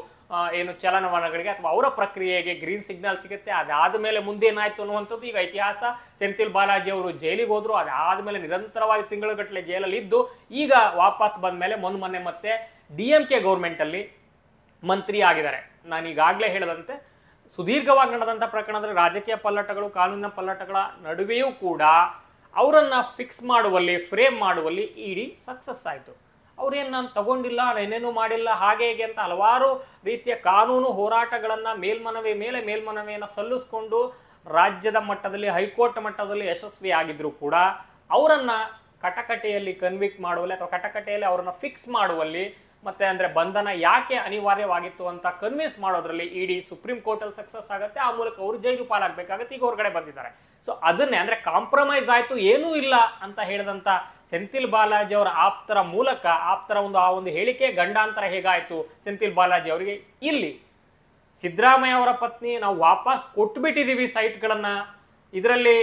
ಏನು ಚಲನವಲನಗಳಿಗೆ ಅಥವಾ ಅವರ ಪ್ರಕ್ರಿಯೆಗೆ ಗ್ರೀನ್ ಸಿಗ್ನಲ್ ಸಿಗುತ್ತೆ ಅದಾದ ಮೇಲೆ ಮುಂದೆ ಏನಾಯಿತು ಅನ್ನುವಂಥದ್ದು ಈಗ ಇತಿಹಾಸ ಸೆಂಥಿಲ್ ಬಾಲಾಜಿ ಅವರು ಜೈಲಿಗೆ ಹೋದರು ಅದಾದ ಮೇಲೆ ನಿರಂತರವಾಗಿ ತಿಂಗಳುಗಟ್ಟಲೆ ಜೈಲಲ್ಲಿ ಇದ್ದು ಈಗ ವಾಪಸ್ ಬಂದ ಮೇಲೆ ಮೊನ್ನೆ ಮೊನ್ನೆ ಮತ್ತೆ ಡಿ ಎಂ ಕೆ ಗೌರ್ಮೆಂಟಲ್ಲಿ ಮಂತ್ರಿ ಆಗಿದ್ದಾರೆ ನಾನು ಈಗಾಗಲೇ ಹೇಳಿದಂತೆ ಸುದೀರ್ಘವಾಗಿ ನಡೆದಂಥ ಪ್ರಕರಣದಲ್ಲಿ ರಾಜಕೀಯ ಪಲ್ಲಟಗಳು ಕಾನೂನಿನ ಪಲ್ಲಟಗಳ ನಡುವೆಯೂ ಕೂಡ ಅವರನ್ನು ಫಿಕ್ಸ್ ಮಾಡುವಲ್ಲಿ ಫ್ರೇಮ್ ಮಾಡುವಲ್ಲಿ ಇಡೀ ಸಕ್ಸಸ್ ಆಯಿತು ಅವರೇನು ನಾನು ತಗೊಂಡಿಲ್ಲ ನಾನು ಏನೇನೂ ಮಾಡಿಲ್ಲ ಹಾಗೆ ಹೇಗೆ ಅಂತ ಹಲವಾರು ರೀತಿಯ ಕಾನೂನು ಹೋರಾಟಗಳನ್ನು ಮೇಲ್ಮನವಿ ಮೇಲೆ ಮೇಲ್ಮನವಿಯನ್ನು ಸಲ್ಲಿಸ್ಕೊಂಡು ರಾಜ್ಯದ ಮಟ್ಟದಲ್ಲಿ ಹೈಕೋರ್ಟ್ ಮಟ್ಟದಲ್ಲಿ ಯಶಸ್ವಿ ಆಗಿದ್ದರೂ ಕೂಡ ಅವರನ್ನು ಕಟಕಟೆಯಲ್ಲಿ ಕನ್ವಿಕ್ಟ್ ಮಾಡುವಲ್ಲಿ ಅಥವಾ ಕಟಕಟೆಯಲ್ಲಿ ಅವರನ್ನು ಫಿಕ್ಸ್ ಮಾಡುವಲ್ಲಿ ಮತ್ತೆ ಅಂದ್ರೆ ಬಂಧನ ಯಾಕೆ ಅನಿವಾರ್ಯವಾಗಿತ್ತು ಅಂತ ಕನ್ವಿನ್ಸ್ ಮಾಡೋದ್ರಲ್ಲಿ ಇಡಿ ಸುಪ್ರೀಂ ಕೋರ್ಟ್ ಅಲ್ಲಿ ಸಕ್ಸಸ್ ಆಗುತ್ತೆ ಆ ಮೂಲಕ ಅವರು ಜೈಲು ಪಾಲಾಗಬೇಕಾಗುತ್ತೆ ಈಗ ಹೊರಗಡೆ ಬಂದಿದ್ದಾರೆ ಸೊ ಅದನ್ನೇ ಅಂದ್ರೆ ಕಾಂಪ್ರಮೈಸ್ ಆಯಿತು ಏನೂ ಇಲ್ಲ ಅಂತ ಹೇಳಿದಂತ ಸೆಂಥಿಲ್ ಬಾಲಾಜಿ ಅವರ ಆಪ್ತರ ಮೂಲಕ ಆಪ್ತರ ಒಂದು ಆ ಒಂದು ಹೇಳಿಕೆ ಗಂಡಾಂತರ ಹೇಗಾಯಿತು ಸೆಂಥಿಲ್ ಬಾಲಾಜಿ ಅವರಿಗೆ ಇಲ್ಲಿ ಸಿದ್ದರಾಮಯ್ಯ ಅವರ ಪತ್ನಿ ನಾವು ವಾಪಸ್ ಕೊಟ್ಬಿಟ್ಟಿದ್ದೀವಿ ಸೈಟ್ಗಳನ್ನ ಇದರಲ್ಲಿ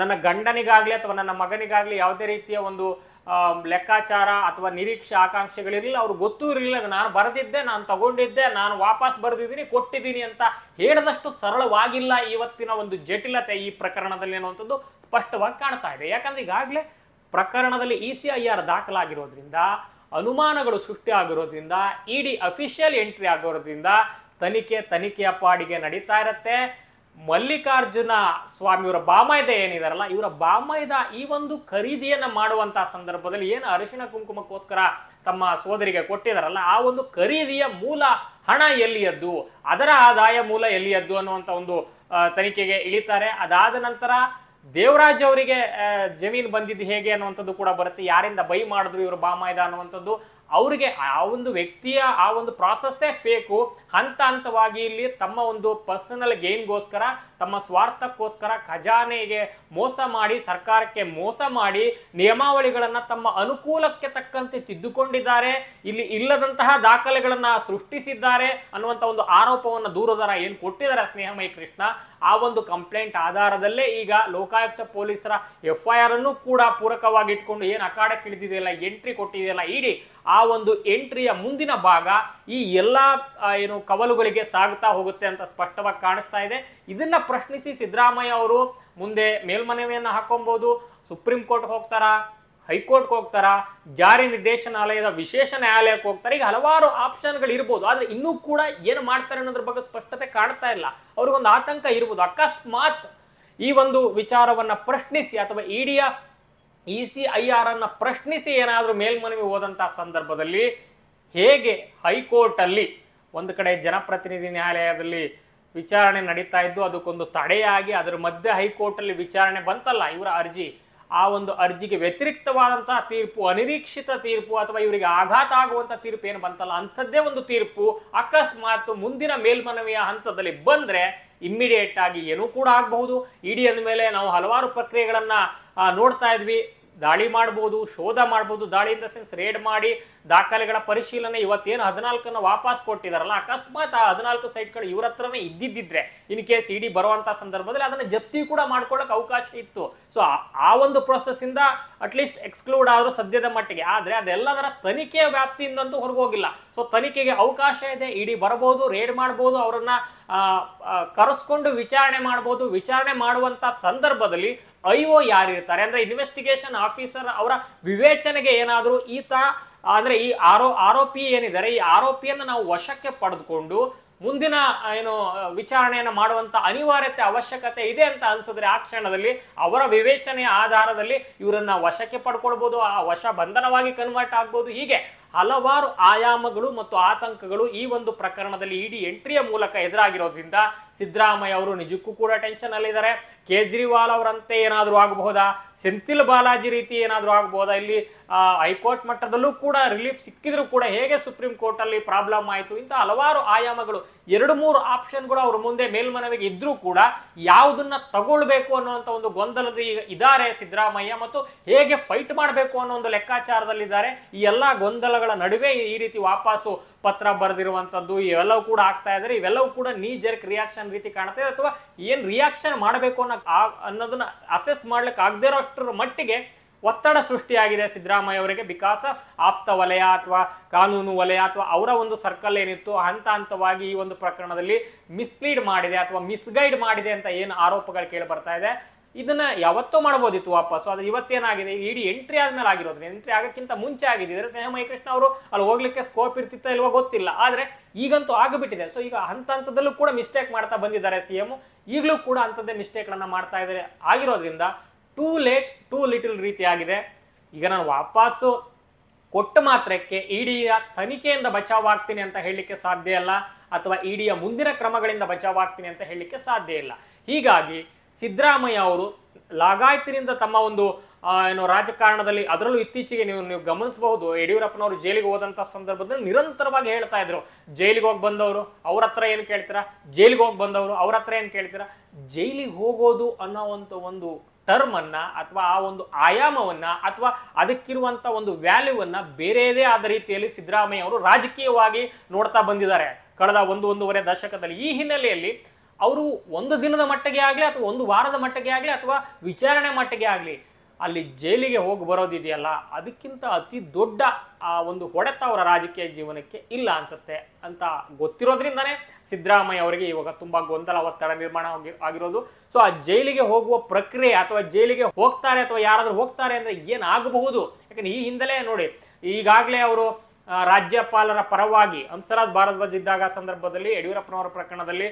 ನನ್ನ ಗಂಡನಿಗಾಗಲಿ ಅಥವಾ ನನ್ನ ಮಗನಿಗಾಗಲಿ ಯಾವುದೇ ರೀತಿಯ ಒಂದು ಲೆಕ್ಕಾಚಾರ ಅಥವಾ ನಿರೀಕ್ಷೆ ಆಕಾಂಕ್ಷೆಗಳಿರಲಿಲ್ಲ ಅವ್ರು ಗೊತ್ತೂ ಇರಲಿಲ್ಲ ನಾನು ಬರೆದಿದ್ದೆ ನಾನು ತಗೊಂಡಿದ್ದೆ ನಾನು ವಾಪಸ್ ಬರೆದಿದ್ದೀನಿ ಕೊಟ್ಟಿದ್ದೀನಿ ಅಂತ ಹೇಳಿದಷ್ಟು ಸರಳವಾಗಿಲ್ಲ ಇವತ್ತಿನ ಒಂದು ಜಟಿಲತೆ ಈ ಪ್ರಕರಣದಲ್ಲಿ ಅನ್ನುವಂಥದ್ದು ಸ್ಪಷ್ಟವಾಗಿ ಕಾಣ್ತಾ ಇದೆ ಯಾಕಂದ್ರೆ ಈಗಾಗಲೇ ಪ್ರಕರಣದಲ್ಲಿ ಇ ಸಿ ಐ ಆರ್ ದಾಖಲಾಗಿರೋದ್ರಿಂದ ಅನುಮಾನಗಳು ಸೃಷ್ಟಿಯಾಗಿರೋದ್ರಿಂದ ಇ ಡಿ ಅಫಿಷಿಯಲ್ ಎಂಟ್ರಿ ಆಗಿರೋದ್ರಿಂದ ತನಿಖೆ ತನಿಖೆಯ ಪಾಡಿಗೆ ನಡೀತಾ ಇರುತ್ತೆ ಮಲ್ಲಿಕಾರ್ಜುನ ಸ್ವಾಮಿ ಇವರ ಬಾಮಾಯ್ದ ಏನಿದಾರಲ್ಲ ಇವರ ಬಾಮಾಯ್ದ ಈ ಒಂದು ಖರೀದಿಯನ್ನು ಮಾಡುವಂತಹ ಸಂದರ್ಭದಲ್ಲಿ ಏನು ಅರಿಶಿಣ ಕುಂಕುಮಕ್ಕೋಸ್ಕರ ತಮ್ಮ ಸೋದರಿಗೆ ಕೊಟ್ಟಿದಾರಲ್ಲ ಆ ಒಂದು ಖರೀದಿಯ ಮೂಲ ಹಣ ಎಲ್ಲಿಯದ್ದು ಅದರ ಆದಾಯ ಮೂಲ ಎಲ್ಲಿಯದ್ದು ಅನ್ನುವಂಥ ಒಂದು ತನಿಖೆಗೆ ಇಳಿತಾರೆ ಅದಾದ ನಂತರ ದೇವರಾಜ್ ಅವರಿಗೆ ಜಮೀನು ಬಂದಿದ್ದು ಹೇಗೆ ಅನ್ನುವಂಥದ್ದು ಕೂಡ ಬರುತ್ತೆ ಯಾರಿಂದ ಬೈ ಮಾಡಿದ್ರು ಇವರು ಬಾಮಾಯ್ದ ಅನ್ನುವಂಥದ್ದು ಅವರಿಗೆ ಆ ಒಂದು ವ್ಯಕ್ತಿಯ ಆ ಒಂದು ಪ್ರಾಸೆಸ್ಸೇ ಫೇಕು ಹಂತ ಹಂತವಾಗಿ ಇಲ್ಲಿ ತಮ್ಮ ಒಂದು ಪರ್ಸನಲ್ ಗೇನ್ಗೋಸ್ಕರ ತಮ್ಮ ಸ್ವಾರ್ಥಕ್ಕೋಸ್ಕರ ಖಜಾನೆಗೆ ಮೋಸ ಮಾಡಿ ಸರ್ಕಾರಕ್ಕೆ ಮೋಸ ಮಾಡಿ ನಿಯಮಾವಳಿಗಳನ್ನು ತಮ್ಮ ಅನುಕೂಲಕ್ಕೆ ತಕ್ಕಂತೆ ತಿದ್ದುಕೊಂಡಿದ್ದಾರೆ ಇಲ್ಲಿ ಇಲ್ಲದಂತಹ ದಾಖಲೆಗಳನ್ನು ಸೃಷ್ಟಿಸಿದ್ದಾರೆ ಅನ್ನುವಂಥ ಒಂದು ಆರೋಪವನ್ನು ದೂರದರ ಏನು ಕೊಟ್ಟಿದ್ದಾರೆ ಸ್ನೇಹಮಯ ಕೃಷ್ಣ ಆ ಒಂದು ಕಂಪ್ಲೇಂಟ್ ಆಧಾರದಲ್ಲೇ ಈಗ ಲೋಕಾಯುಕ್ತ ಪೊಲೀಸರ ಎಫ್ ಐ ಆರ್ ಅನ್ನು ಕೂಡ ಪೂರಕವಾಗಿ ಇಟ್ಕೊಂಡು ಏನು ಇಳಿದಿದೆಯಲ್ಲ ಎಂಟ್ರಿ ಕೊಟ್ಟಿದೆಯಲ್ಲ ಇಡಿ ಆ ಒಂದು ಎಂಟ್ರಿಯ ಮುಂದಿನ ಭಾಗ ಈ ಎಲ್ಲ ಏನು ಕವಲುಗಳಿಗೆ ಸಾಗುತ್ತಾ ಹೋಗುತ್ತೆ ಅಂತ ಸ್ಪಷ್ಟವಾಗಿ ಕಾಣಿಸ್ತಾ ಇದೆ ಇದನ್ನ ಪ್ರಶ್ನಿಸಿ ಸಿದ್ದರಾಮಯ್ಯ ಅವರು ಮುಂದೆ ಮೇಲ್ಮನವಿಯನ್ನು ಹಾಕೊಬಹುದು ಸುಪ್ರೀಂ ಕೋರ್ಟ್ ಹೋಗ್ತಾರಾ ಹೈಕೋರ್ಟ್ಗೆ ಹೋಗ್ತಾರಾ ಜಾರಿ ನಿರ್ದೇಶನಾಲಯದ ವಿಶೇಷ ನ್ಯಾಯಾಲಯಕ್ಕೆ ಹೋಗ್ತಾರೆ ಈಗ ಹಲವಾರು ಆಪ್ಷನ್ಗಳು ಇರ್ಬೋದು ಆದರೆ ಇನ್ನೂ ಕೂಡ ಏನು ಮಾಡ್ತಾರೆ ಅನ್ನೋದ್ರ ಬಗ್ಗೆ ಸ್ಪಷ್ಟತೆ ಕಾಣ್ತಾ ಇಲ್ಲ ಅವ್ರಿಗೊಂದು ಆತಂಕ ಇರ್ಬೋದು ಅಕಸ್ಮಾತ್ ಈ ಒಂದು ವಿಚಾರವನ್ನು ಪ್ರಶ್ನಿಸಿ ಅಥವಾ ಇಡಿಯ ಇ ಸಿ ಐ ಆರ್ ಅನ್ನು ಪ್ರಶ್ನಿಸಿ ಏನಾದರೂ ಮೇಲ್ಮನವಿ ಹೋದಂಥ ಸಂದರ್ಭದಲ್ಲಿ ಹೇಗೆ ಹೈಕೋರ್ಟಲ್ಲಿ ಒಂದು ಕಡೆ ಜನಪ್ರತಿನಿಧಿ ನ್ಯಾಯಾಲಯದಲ್ಲಿ ವಿಚಾರಣೆ ನಡೀತಾ ಇದ್ದು ಅದಕ್ಕೊಂದು ತಡೆಯಾಗಿ ಅದರ ಮಧ್ಯೆ ಹೈಕೋರ್ಟಲ್ಲಿ ವಿಚಾರಣೆ ಬಂತಲ್ಲ ಇವರ ಅರ್ಜಿ ಆ ಒಂದು ಅರ್ಜಿಗೆ ವ್ಯತಿರಿಕ್ತವಾದಂತಹ ತೀರ್ಪು ಅನಿರೀಕ್ಷಿತ ತೀರ್ಪು ಅಥವಾ ಇವರಿಗೆ ಆಘಾತ ಆಗುವಂಥ ತೀರ್ಪು ಏನು ಬಂತಲ್ಲ ಅಂಥದ್ದೇ ಒಂದು ತೀರ್ಪು ಅಕಸ್ಮಾತ್ ಮುಂದಿನ ಮೇಲ್ಮನವಿಯ ಹಂತದಲ್ಲಿ ಬಂದರೆ ಇಮ್ಮಿಡಿಯೇಟ್ ಆಗಿ ಏನೂ ಕೂಡ ಆಗಬಹುದು ಇಡಿ ಅಂದಮೇಲೆ ನಾವು ಹಲವಾರು ಪ್ರಕ್ರಿಯೆಗಳನ್ನು ನೋಡ್ತಾ ಇದ್ವಿ ದಾಳಿ ಮಾಡ್ಬೋದು ಶೋಧ ಮಾಡ್ಬೋದು ದಾಳಿ ಇನ್ ದ ಸೆನ್ಸ್ ರೇಡ್ ಮಾಡಿ ದಾಖಲೆಗಳ ಪರಿಶೀಲನೆ ಇವತ್ತೇನು ಹದಿನಾಲ್ಕನ್ನು ವಾಪಸ್ ಕೊಟ್ಟಿದಾರಲ್ಲ ಅಕಸ್ಮಾತ್ ಆ ಹದಿನಾಲ್ಕು ಸೈಟ್ಗಳು ಇವ್ರ ಹತ್ರನೇ ಇದ್ದಿದ್ದಿದ್ರೆ ಇನ್ ಕೇಸ್ ಇಡಿ ಬರುವಂಥ ಸಂದರ್ಭದಲ್ಲಿ ಅದನ್ನು ಜಪ್ತಿ ಕೂಡ ಮಾಡ್ಕೊಳ್ಳೋಕೆ ಅವಕಾಶ ಇತ್ತು ಸೊ ಆ ಒಂದು ಅಟ್ ಅಟ್ಲೀಸ್ಟ್ ಎಕ್ಸ್ಕ್ಲೂಡ್ ಆದರೂ ಸದ್ಯದ ಮಟ್ಟಿಗೆ ಆದರೆ ಅದೆಲ್ಲದರ ತನಿಖೆಯ ವ್ಯಾಪ್ತಿಯಿಂದಂತೂ ಹೊರಗೋಗಿಲ್ಲ ಸೊ ತನಿಖೆಗೆ ಅವಕಾಶ ಇದೆ ಇಡಿ ಬರಬಹುದು ರೇಡ್ ಮಾಡ್ಬೋದು ಅವರನ್ನ ಕರೆಸ್ಕೊಂಡು ವಿಚಾರಣೆ ಮಾಡ್ಬೋದು ವಿಚಾರಣೆ ಮಾಡುವಂಥ ಸಂದರ್ಭದಲ್ಲಿ ಐ ಒ ಯಾರಿರ್ತಾರೆ ಅಂದ್ರೆ ಇನ್ವೆಸ್ಟಿಗೇಷನ್ ಆಫೀಸರ್ ಅವರ ವಿವೇಚನೆಗೆ ಏನಾದರೂ ಈತ ಅಂದ್ರೆ ಈ ಆರೋ ಆರೋಪಿ ಏನಿದ್ದಾರೆ ಈ ಆರೋಪಿಯನ್ನು ನಾವು ವಶಕ್ಕೆ ಪಡೆದುಕೊಂಡು ಮುಂದಿನ ಏನು ವಿಚಾರಣೆಯನ್ನು ಮಾಡುವಂತ ಅನಿವಾರ್ಯತೆ ಅವಶ್ಯಕತೆ ಇದೆ ಅಂತ ಅನ್ಸಿದ್ರೆ ಆ ಕ್ಷಣದಲ್ಲಿ ಅವರ ವಿವೇಚನೆಯ ಆಧಾರದಲ್ಲಿ ಇವರನ್ನ ವಶಕ್ಕೆ ಪಡ್ಕೊಳ್ಬಹುದು ಆ ವಶ ಬಂಧನವಾಗಿ ಕನ್ವರ್ಟ್ ಆಗ್ಬೋದು ಹೀಗೆ ಹಲವಾರು ಆಯಾಮಗಳು ಮತ್ತು ಆತಂಕಗಳು ಈ ಒಂದು ಪ್ರಕರಣದಲ್ಲಿ ಇಡಿ ಎಂಟ್ರಿಯ ಮೂಲಕ ಎದುರಾಗಿರೋದ್ರಿಂದ ಸಿದ್ದರಾಮಯ್ಯ ಅವರು ನಿಜಕ್ಕೂ ಕೂಡ ಟೆನ್ಷನ್ ಅಲ್ಲಿದ್ದಾರೆ ಕೇಜ್ರಿವಾಲ್ ಅವರಂತೆ ಏನಾದರೂ ಆಗಬಹುದಾ ಸೆಂಥಿಲ್ ಬಾಲಾಜಿ ರೀತಿ ಏನಾದರೂ ಆಗಬಹುದಾ ಇಲ್ಲಿ ಹೈಕೋರ್ಟ್ ಮಟ್ಟದಲ್ಲೂ ಕೂಡ ರಿಲೀಫ್ ಸಿಕ್ಕಿದ್ರು ಕೂಡ ಹೇಗೆ ಸುಪ್ರೀಂ ಕೋರ್ಟಲ್ಲಿ ಪ್ರಾಬ್ಲಮ್ ಆಯಿತು ಇಂಥ ಹಲವಾರು ಆಯಾಮಗಳು ಎರಡು ಮೂರು ಆಪ್ಷನ್ ಕೂಡ ಅವ್ರ ಮುಂದೆ ಮೇಲ್ಮನವಿಗೆ ಇದ್ರೂ ಕೂಡ ಯಾವುದನ್ನ ತಗೊಳ್ಬೇಕು ಅನ್ನುವಂಥ ಒಂದು ಗೊಂದಲದ ಈಗ ಇದ್ದಾರೆ ಸಿದ್ದರಾಮಯ್ಯ ಮತ್ತು ಹೇಗೆ ಫೈಟ್ ಮಾಡಬೇಕು ಅನ್ನೋ ಒಂದು ಲೆಕ್ಕಾಚಾರದಲ್ಲಿದ್ದಾರೆ ಈ ಎಲ್ಲ ಗೊಂದಲಗಳ ನಡುವೆ ಈ ರೀತಿ ವಾಪಸ್ಸು ಪತ್ರ ಬರೆದಿರುವಂಥದ್ದು ಇವೆಲ್ಲವೂ ಕೂಡ ಆಗ್ತಾ ಇದ್ದಾರೆ ಇವೆಲ್ಲವೂ ಕೂಡ ನೀ ಜರ್ಕ್ ರಿಯಾಕ್ಷನ್ ರೀತಿ ಕಾಣುತ್ತೆ ಅಥವಾ ಏನು ರಿಯಾಕ್ಷನ್ ಮಾಡಬೇಕು ಅನ್ನೋ ಅನ್ನೋದನ್ನ ಅಸೆಸ್ ಮಾಡ್ಲಿಕ್ಕೆ ಆಗದೇ ಇರೋಷ್ಟರ ಮಟ್ಟಿಗೆ ಒತ್ತಡ ಸೃಷ್ಟಿಯಾಗಿದೆ ಸಿದ್ದರಾಮಯ್ಯ ಅವರಿಗೆ ಬಿಕಾಸ್ ಆಪ್ತ ವಲಯ ಅಥವಾ ಕಾನೂನು ವಲಯ ಅಥವಾ ಅವರ ಒಂದು ಸರ್ಕಲ್ ಏನಿತ್ತು ಹಂತ ಹಂತವಾಗಿ ಈ ಒಂದು ಪ್ರಕರಣದಲ್ಲಿ ಮಿಸ್ಲೀಡ್ ಮಾಡಿದೆ ಅಥವಾ ಮಿಸ್ಗೈಡ್ ಮಾಡಿದೆ ಅಂತ ಏನು ಆರೋಪಗಳು ಕೇಳಿ ಬರ್ತಾ ಇದೆ ಇದನ್ನ ಯಾವತ್ತೂ ಮಾಡ್ಬೋದಿತ್ತು ವಾಪಸ್ಸು ಅದು ಇವತ್ತೇನಾಗಿದೆ ಇಡೀ ಎಂಟ್ರಿ ಆದ್ಮೇಲೆ ಆಗಿರೋದನ್ನ ಎಂಟ್ರಿ ಆಗೋಕ್ಕಿಂತ ಮುಂಚೆ ಆಗಿದೆ ಇದರ ಸ್ನೇಹ ಅವರು ಅಲ್ಲಿ ಹೋಗ್ಲಿಕ್ಕೆ ಸ್ಕೋಪ್ ಇರ್ತಿತ್ತ ಇಲ್ವೋ ಗೊತ್ತಿಲ್ಲ ಆದರೆ ಈಗಂತೂ ಆಗಿಬಿಟ್ಟಿದೆ ಸೊ ಈಗ ಹಂತ ಹಂತದಲ್ಲೂ ಕೂಡ ಮಿಸ್ಟೇಕ್ ಮಾಡ್ತಾ ಬಂದಿದ್ದಾರೆ ಸಿ ಎಂ ಈಗಲೂ ಕೂಡ ಅಂಥದ್ದೇ ಮಿಸ್ಟೇಕ್ಗಳನ್ನು ಮಾಡ್ತಾ ಇದ್ದಾರೆ ಆಗಿರೋದ್ರಿಂದ ಟೂ ಲೇಟ್ ಟೂ ಲಿಟಲ್ ರೀತಿಯಾಗಿದೆ ಈಗ ನಾನು ವಾಪಸ್ಸು ಕೊಟ್ಟ ಮಾತ್ರಕ್ಕೆ ಇಡಿಯ ತನಿಖೆಯಿಂದ ಆಗ್ತೀನಿ ಅಂತ ಹೇಳಲಿಕ್ಕೆ ಸಾಧ್ಯ ಇಲ್ಲ ಅಥವಾ ಇಡಿಯ ಮುಂದಿನ ಕ್ರಮಗಳಿಂದ ಬಚಾವಾಗ್ತೀನಿ ಅಂತ ಹೇಳಲಿಕ್ಕೆ ಸಾಧ್ಯ ಇಲ್ಲ ಹೀಗಾಗಿ ಸಿದ್ದರಾಮಯ್ಯ ಅವರು ಲಾಗಾಯತಿನಿಂದ ತಮ್ಮ ಒಂದು ಏನು ರಾಜಕಾರಣದಲ್ಲಿ ಅದರಲ್ಲೂ ಇತ್ತೀಚೆಗೆ ನೀವು ನೀವು ಗಮನಿಸಬಹುದು ಯಡಿಯೂರಪ್ಪನವರು ಜೈಲಿಗೆ ಹೋದಂಥ ಸಂದರ್ಭದಲ್ಲಿ ನಿರಂತರವಾಗಿ ಹೇಳ್ತಾ ಇದ್ರು ಜೈಲಿಗೆ ಹೋಗಿ ಬಂದವರು ಅವ್ರ ಹತ್ರ ಏನು ಕೇಳ್ತೀರಾ ಜೈಲಿಗೆ ಹೋಗಿ ಬಂದವರು ಅವ್ರ ಹತ್ರ ಏನು ಕೇಳ್ತೀರಾ ಜೈಲಿಗೆ ಹೋಗೋದು ಅನ್ನೋ ಒಂದು ಟರ್ಮನ್ನು ಅಥವಾ ಆ ಒಂದು ಆಯಾಮವನ್ನು ಅಥವಾ ಅದಕ್ಕಿರುವಂಥ ಒಂದು ವ್ಯಾಲ್ಯೂವನ್ನು ಬೇರೆಯದೇ ಆದ ರೀತಿಯಲ್ಲಿ ಸಿದ್ದರಾಮಯ್ಯ ಅವರು ರಾಜಕೀಯವಾಗಿ ನೋಡ್ತಾ ಬಂದಿದ್ದಾರೆ ಕಳೆದ ಒಂದು ಒಂದೂವರೆ ದಶಕದಲ್ಲಿ ಈ ಹಿನ್ನೆಲೆಯಲ್ಲಿ ಅವರು ಒಂದು ದಿನದ ಮಟ್ಟಿಗೆ ಆಗಲಿ ಅಥವಾ ಒಂದು ವಾರದ ಮಟ್ಟಿಗೆ ಆಗಲಿ ಅಥವಾ ವಿಚಾರಣೆ ಮಟ್ಟಿಗೆ ಆಗಲಿ ಅಲ್ಲಿ ಜೈಲಿಗೆ ಹೋಗಿ ಬರೋದಿದೆಯಲ್ಲ ಅದಕ್ಕಿಂತ ಅತಿ ದೊಡ್ಡ ಆ ಒಂದು ಹೊಡೆತ ಅವರ ರಾಜಕೀಯ ಜೀವನಕ್ಕೆ ಇಲ್ಲ ಅನ್ಸುತ್ತೆ ಅಂತ ಗೊತ್ತಿರೋದ್ರಿಂದನೇ ಸಿದ್ದರಾಮಯ್ಯ ಅವರಿಗೆ ಇವಾಗ ತುಂಬ ಗೊಂದಲ ಒತ್ತಡ ನಿರ್ಮಾಣ ಆಗಿರೋದು ಸೊ ಆ ಜೈಲಿಗೆ ಹೋಗುವ ಪ್ರಕ್ರಿಯೆ ಅಥವಾ ಜೈಲಿಗೆ ಹೋಗ್ತಾರೆ ಅಥವಾ ಯಾರಾದರೂ ಹೋಗ್ತಾರೆ ಅಂದರೆ ಏನಾಗಬಹುದು ಯಾಕಂದ್ರೆ ಈ ಹಿಂದಲೇ ನೋಡಿ ಈಗಾಗಲೇ ಅವರು ರಾಜ್ಯಪಾಲರ ಪರವಾಗಿ ಹಂಸರಾಜ್ ಭಾರದ್ವಾಜ್ ಇದ್ದಾಗ ಸಂದರ್ಭದಲ್ಲಿ ಯಡಿಯೂರಪ್ಪನವರ ಪ್ರಕರಣದಲ್ಲಿ